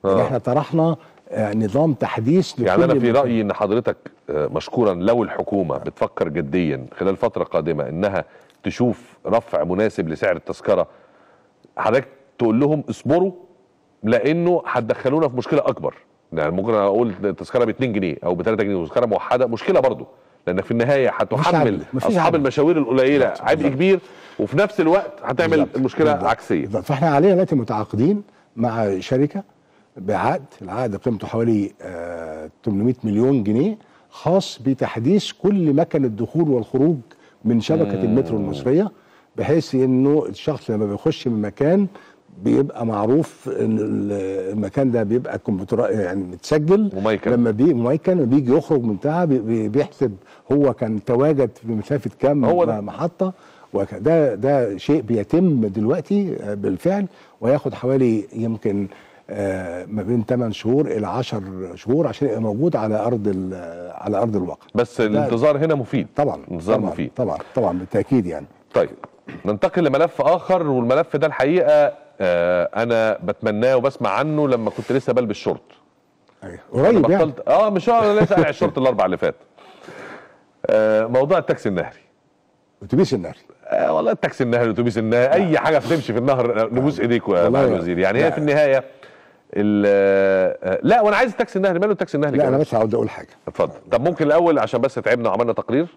آه. يعني احنا طرحنا آه، نظام تحديث لكل يعني انا في رايي ان حضرتك آه، مشكورا لو الحكومه بتفكر جديا خلال فتره قادمه انها تشوف رفع مناسب لسعر التذكره حضرتك تقول لهم اصبروا لانه هتدخلونا في مشكله اكبر يعني ممكن اقول التذكره ب 2 جنيه او ب 3 جنيه تذكره موحده مشكله برضه لانك في النهايه هتحمل اصحاب المشاوير القليله عبء كبير وفي نفس الوقت هتعمل بالزبط. المشكله بالزبط. عكسيه بالزبط. فاحنا علينا دلوقتي متعاقدين مع شركه بعقد العقد قيمته حوالي آه 800 مليون جنيه خاص بتحديث كل مكن الدخول والخروج من شبكه مم. المترو المصريه بحيث انه الشخص لما بيخش من مكان بيبقى معروف ان المكان ده بيبقى كمبيوتر يعني متسجل ومايكن لما بي مايكن بيجي يخرج من بي بيحسب هو كان تواجد في مسافه كام هو محطه وده ده شيء بيتم دلوقتي آه، بالفعل وياخد حوالي يمكن آه، ما بين 8 شهور الى 10 شهور عشان يبقى موجود على ارض على ارض الواقع بس الانتظار هنا مفيد طبعا الانتظار مفيد طبعا طبعا بالتاكيد يعني طيب ننتقل لملف اخر والملف ده الحقيقه آه، انا بتمناه وبسمع عنه لما كنت لسه بلبس شورت ايوه قريب يعني اه مش انا لسه قاعد الشورت الاربع اللي فات آه موضوع التاكسي النهري اتوبيس النهري آه والله التاكسي النهري الاتوبيس النهري اي حاجه بتمشي في النهر نبوس ايديكوا يا معالي الوزير يعني هي في النهايه آه، لا وانا عايز التاكسي النهري ماله التاكسي النهري لا كمان. انا بس عاوز اقول حاجه اتفضل طب ممكن الاول عشان بس تعبنا وعملنا تقرير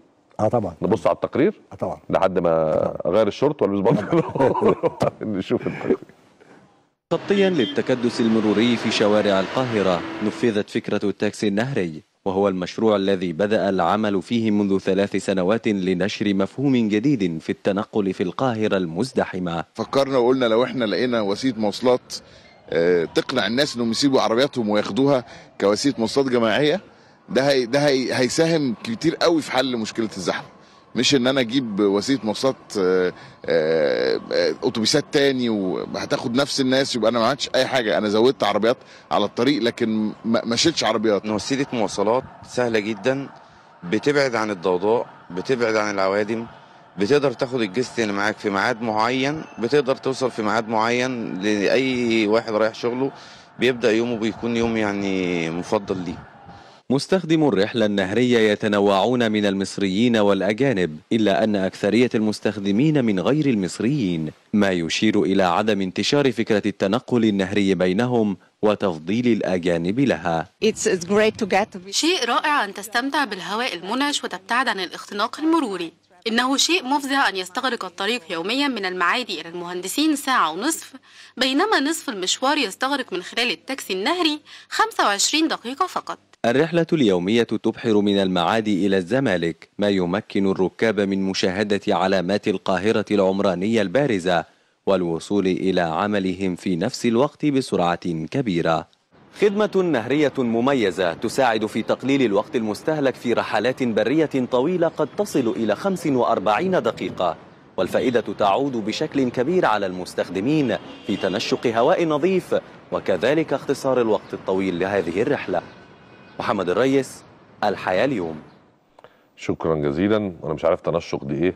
اه طبعا نبص على التقرير اه طبعا لحد ما اغير الشورت والبس بنطلون <laughs> نشوف التقرير خطيا للتكدس المروري في شوارع القاهرة نفذت فكرة التاكسي النهري وهو المشروع الذي بدأ العمل فيه منذ ثلاث سنوات لنشر مفهوم جديد في التنقل في القاهرة المزدحمة فكرنا وقلنا لو احنا لقينا وسيلة مواصلات آه، تقنع الناس انهم يسيبوا عربياتهم وياخدوها كوسيله مواصلات جماعيه ده هي ده هي هيساهم كتير قوي في حل مشكله الزحمه مش ان انا اجيب وسيله مواصلات اتوبيسات آه، آه، تاني وهتاخد نفس الناس يبقى انا ما عملتش اي حاجه انا زودت عربيات على الطريق لكن ما شلتش عربيات وسيله مواصلات سهله جدا بتبعد عن الضوضاء بتبعد عن العوادم بتقدر تاخد الجست اللي معاك في ميعاد معين بتقدر توصل في ميعاد معين لاي واحد رايح شغله بيبدا يومه بيكون يوم يعني مفضل ليه مستخدمو الرحلة النهرية يتنوعون من المصريين والأجانب إلا أن أكثرية المستخدمين من غير المصريين ما يشير إلى عدم انتشار فكرة التنقل النهري بينهم وتفضيل الأجانب لها شيء رائع أن تستمتع بالهواء المنعش وتبتعد عن الاختناق المروري إنه شيء مفزع أن يستغرق الطريق يوميا من المعادي إلى المهندسين ساعة ونصف بينما نصف المشوار يستغرق من خلال التاكسي النهري 25 دقيقة فقط الرحلة اليومية تبحر من المعادي إلى الزمالك ما يمكن الركاب من مشاهدة علامات القاهرة العمرانية البارزة والوصول إلى عملهم في نفس الوقت بسرعة كبيرة خدمة نهرية مميزة تساعد في تقليل الوقت المستهلك في رحلات برية طويلة قد تصل إلى 45 دقيقة والفائدة تعود بشكل كبير على المستخدمين في تنشق هواء نظيف وكذلك اختصار الوقت الطويل لهذه الرحلة محمد الريس الحياة اليوم شكرا جزيلا وانا مش عارف تنشق دي ايه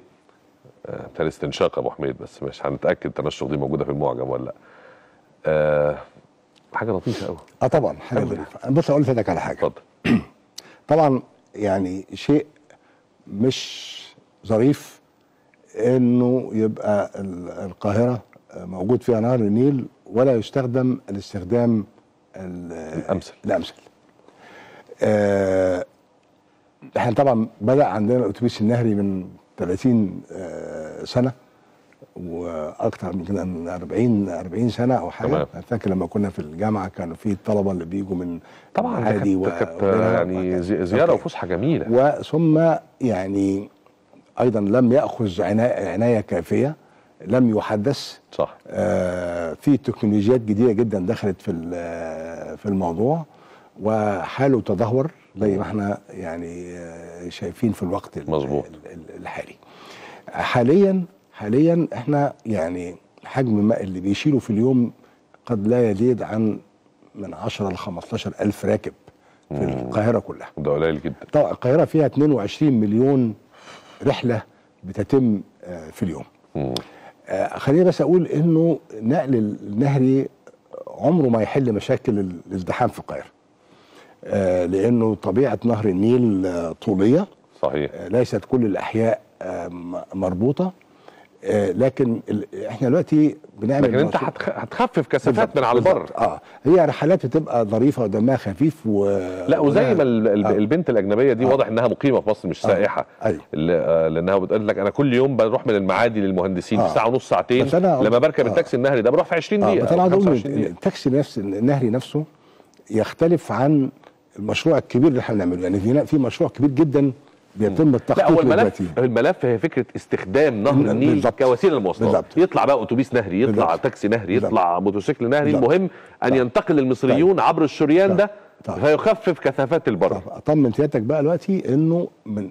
آه، بتاع استنشاق ابو حميد بس مش هنتاكد التنشق دي موجوده في المعجم ولا لا أه حاجه لطيفه قوي اه طبعا حاجه لطيفه بص اقول لك على حاجه اتفضل <clears throat> طبعا يعني شيء مش ظريف انه يبقى القاهره موجود فيها نهر النيل ولا يستخدم الاستخدام الامثل الامثل آه، احنا طبعا بدا عندنا الاتوبيس النهري من 30 آه، سنه واكثر من 40 40 سنه او حاجه طبعا. انا فاكر لما كنا في الجامعه كانوا في الطلبه اللي بيجوا من طبعا هادي و... كانت يعني زياره وفسحه جميله وثم يعني ايضا لم ياخذ عنايه كافيه لم يحدث صح آه في تكنولوجيات جديده جدا دخلت في آه، في الموضوع وحاله تدهور زي ما احنا يعني آه، شايفين في الوقت مظبوط الحالي حاليا حاليا احنا يعني حجم الماء اللي بيشيله في اليوم قد لا يزيد عن من 10 ل 15 ألف راكب في مم. القاهرة كلها ده قليل جدا طبعا القاهرة فيها 22 مليون رحلة بتتم آه، في اليوم آه خليني بس أقول إنه نقل النهري عمره ما يحل مشاكل الازدحام في القاهرة آه، لانه طبيعه نهر النيل آه، طوليه صحيح آه، ليست كل الاحياء مربوطه لكن احنا دلوقتي بنعمل لكن انت هتخفف كثافات من على البر اه هي رحلات بتبقى ظريفه ودمها خفيف و... لا وزي ما آه. البنت الاجنبيه دي آه. واضح انها مقيمه في مصر مش سائحه أيوه. آه. لانها بتقول لك انا كل يوم بروح من المعادي للمهندسين آه. ساعه ونص ساعتين بس أنا... لما بركب آه. التاكسي النهري ده بروح في 20 دقيقه آه. بس انا عاوز اقول التاكسي نفس النهري نفسه يختلف عن المشروع الكبير اللي احنا بنعمله يعني في في مشروع كبير جدا بيتم التخطيط لا هو الملف الملف هي فكره استخدام نهر النيل بالزبط. كوسيله للمواصلات يطلع بقى اتوبيس نهري يطلع بالزبط. تاكسي نهري يطلع موتوسيكل نهري بالزبط. المهم ان طيب. ينتقل المصريون طبعا. عبر الشريان طبعا. ده طيب. فيخفف كثافات البر اطمن سيادتك بقى دلوقتي انه من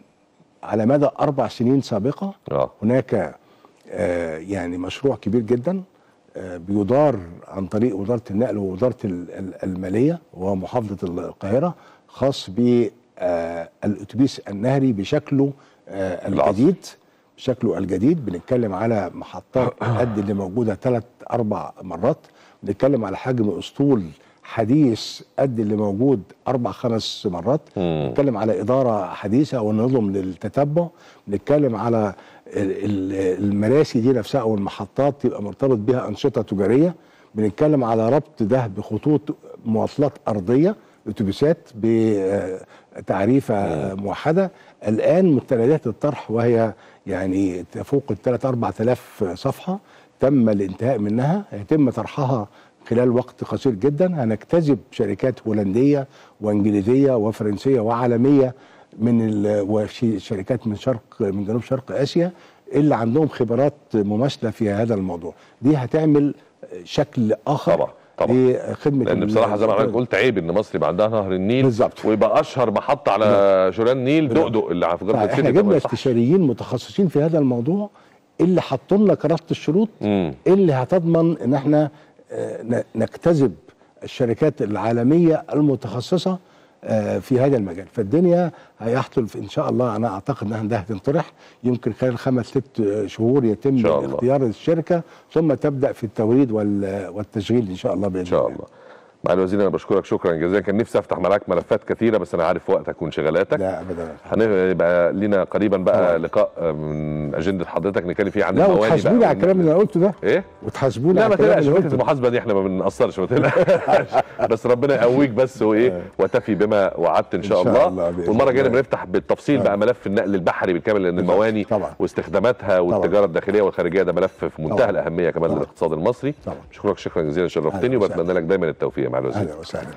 على مدى اربع سنين سابقه آه. هناك آه يعني مشروع كبير جدا آه، بيدار عن طريق وزاره النقل ووزاره الماليه ومحافظه القاهره خاص بالاتوبيس آه، النهري بشكله آه، الجديد بشكله الجديد بنتكلم على محطات <coughs> قد اللي موجوده ثلاث اربع مرات بنتكلم على حجم اسطول حديث قد اللي موجود اربع خمس مرات بنتكلم على اداره حديثه ونظم للتتبع بنتكلم على المراسي دي نفسها او المحطات تبقى مرتبط بها انشطه تجاريه بنتكلم على ربط ده بخطوط مواصلات ارضيه اتوبيسات بتعريفه موحده الان مستندات الطرح وهي يعني تفوق ال 3 4000 صفحه تم الانتهاء منها هيتم طرحها خلال وقت قصير جدا هنجتذب شركات هولنديه وانجليزيه وفرنسيه وعالميه من وشركات من شرق من جنوب شرق اسيا اللي عندهم خبرات مماثله في هذا الموضوع دي هتعمل شكل اخر طبعا. طبعا لخدمه لان بصراحه زي ما حضرتك قلت عيب ان مصر يبقى عندها نهر النيل بالظبط ويبقى اشهر محطه على بالزبط. شريان النيل دقدق اللي على فكره احنا جبنا استشاريين متخصصين في هذا الموضوع اللي حطوا لنا كرافت الشروط مم. اللي هتضمن ان احنا آه، نجتذب الشركات العالميه المتخصصه آه، في هذا المجال فالدنيا هيحصل ان شاء الله انا اعتقد انها ده هتنطرح يمكن خلال خمس ست شهور يتم اختيار الشركه ثم تبدا في التوريد والتشغيل ان شاء الله باذن الله معالي الوزير انا بشكرك شكرا جزيلا كان نفسي افتح معاك ملفات كثيره بس انا عارف وقتك وانشغالاتك لا ابدا هنبقى لينا قريبا بقى طبعا. لقاء من اجنده حضرتك نتكلم فيه عن لا وتحاسبوني على الكلام اللي انا قلته ده ايه وتحاسبوني لا ما تقلقش فكره المحاسبه دي احنا ما بنقصرش ما تقلقش <laughs> بس ربنا يقويك بس وايه آه. وتفي بما وعدت ان شاء, إن شاء الله, الله والمره الجايه بنفتح بالتفصيل آه. بقى ملف النقل البحري بالكامل لان المواني طبعا. واستخداماتها والتجاره الداخليه والخارجيه ده ملف في منتهى الاهميه كمان للاقتصاد المصري بشكرك شكرا جزيلا شرفتني وبتمنى لك دايما التوفيق مع الوزير اهلا وسهلا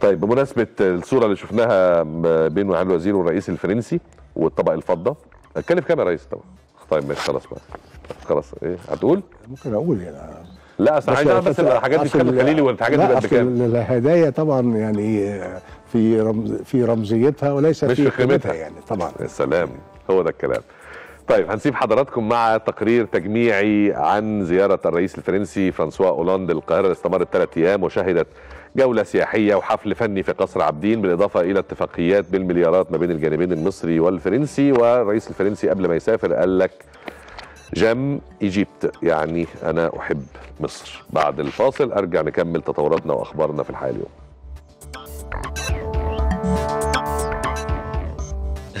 طيب بمناسبه الصوره اللي شفناها بين معالي الوزير والرئيس الفرنسي والطبق الفضه اتكلم كام يا رئيس طبعا طيب ماشي خلاص بقى خلاص ايه هتقول ممكن اقول يعني لا اصل عايز بس الحاجات دي كانت خليلي والحاجات دي قد كام الهدايا طبعا يعني في رمز في رمزيتها وليس في قيمتها يعني طبعا يا سلام هو ده الكلام طيب هنسيب حضراتكم مع تقرير تجميعي عن زيارة الرئيس الفرنسي فرانسوا أولاند للقاهرة اللي استمرت ثلاث أيام وشهدت جولة سياحية وحفل فني في قصر عابدين بالإضافة إلى اتفاقيات بالمليارات ما بين الجانبين المصري والفرنسي والرئيس الفرنسي قبل ما يسافر قال لك جم إيجيبت يعني أنا أحب مصر بعد الفاصل أرجع نكمل تطوراتنا وأخبارنا في الحياة اليوم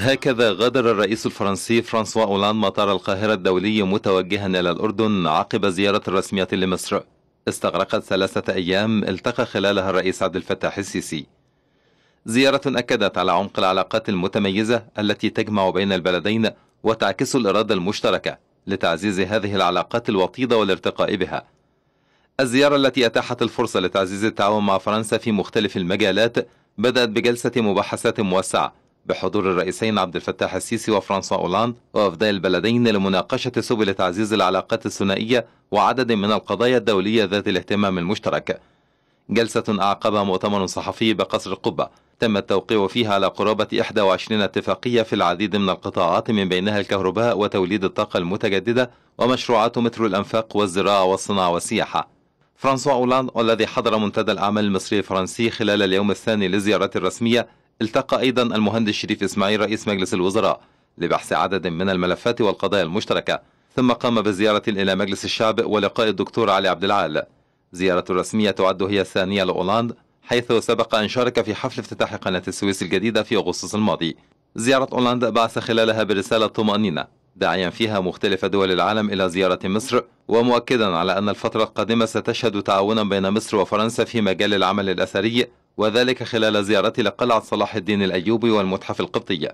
هكذا غادر الرئيس الفرنسي فرانسوا أولان مطار القاهرة الدولي متوجها إلى الأردن عقب زيارة رسمية لمصر استغرقت ثلاثة أيام التقى خلالها الرئيس عبد الفتاح السيسي زيارة أكدت على عمق العلاقات المتميزة التي تجمع بين البلدين وتعكس الإرادة المشتركة لتعزيز هذه العلاقات الوطيدة والارتقاء بها الزيارة التي أتاحت الفرصة لتعزيز التعاون مع فرنسا في مختلف المجالات بدأت بجلسة مباحثات موسعة بحضور الرئيسين عبد الفتاح السيسي وفرانسوا أولاند وأفداء البلدين لمناقشة سبل تعزيز العلاقات الثنائية وعدد من القضايا الدولية ذات الاهتمام المشترك جلسة أعقبها مؤتمر صحفي بقصر القبة تم التوقيع فيها على قرابة 21 اتفاقية في العديد من القطاعات من بينها الكهرباء وتوليد الطاقة المتجددة ومشروعات مترو الأنفاق والزراعة والصناعة والسياحة فرانسوا أولاند والذي حضر منتدى الأعمال المصري الفرنسي خلال اليوم الثاني للزيارة الرسمية التقى أيضا المهندس شريف إسماعيل رئيس مجلس الوزراء لبحث عدد من الملفات والقضايا المشتركة ثم قام بزيارة إلى مجلس الشعب ولقاء الدكتور علي عبد العال زيارة رسمية تعد هي الثانية لأولاند حيث سبق أن شارك في حفل افتتاح قناة السويس الجديدة في أغسطس الماضي زيارة أولاند بعث خلالها برسالة طمأنينة داعيا فيها مختلف دول العالم إلى زيارة مصر ومؤكدا على أن الفترة القادمة ستشهد تعاونا بين مصر وفرنسا في مجال العمل الأثري وذلك خلال زيارتي لقلعة صلاح الدين الأيوبي والمتحف القبطي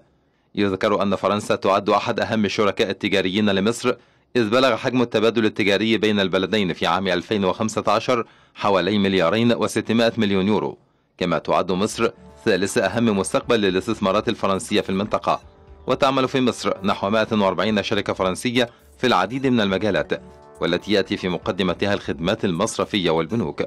يذكر أن فرنسا تعد أحد أهم الشركاء التجاريين لمصر إذ بلغ حجم التبادل التجاري بين البلدين في عام 2015 حوالي مليارين و600 مليون يورو كما تعد مصر ثالث أهم مستقبل للاستثمارات الفرنسية في المنطقة وتعمل في مصر نحو 140 شركة فرنسية في العديد من المجالات والتي يأتي في مقدمتها الخدمات المصرفية والبنوك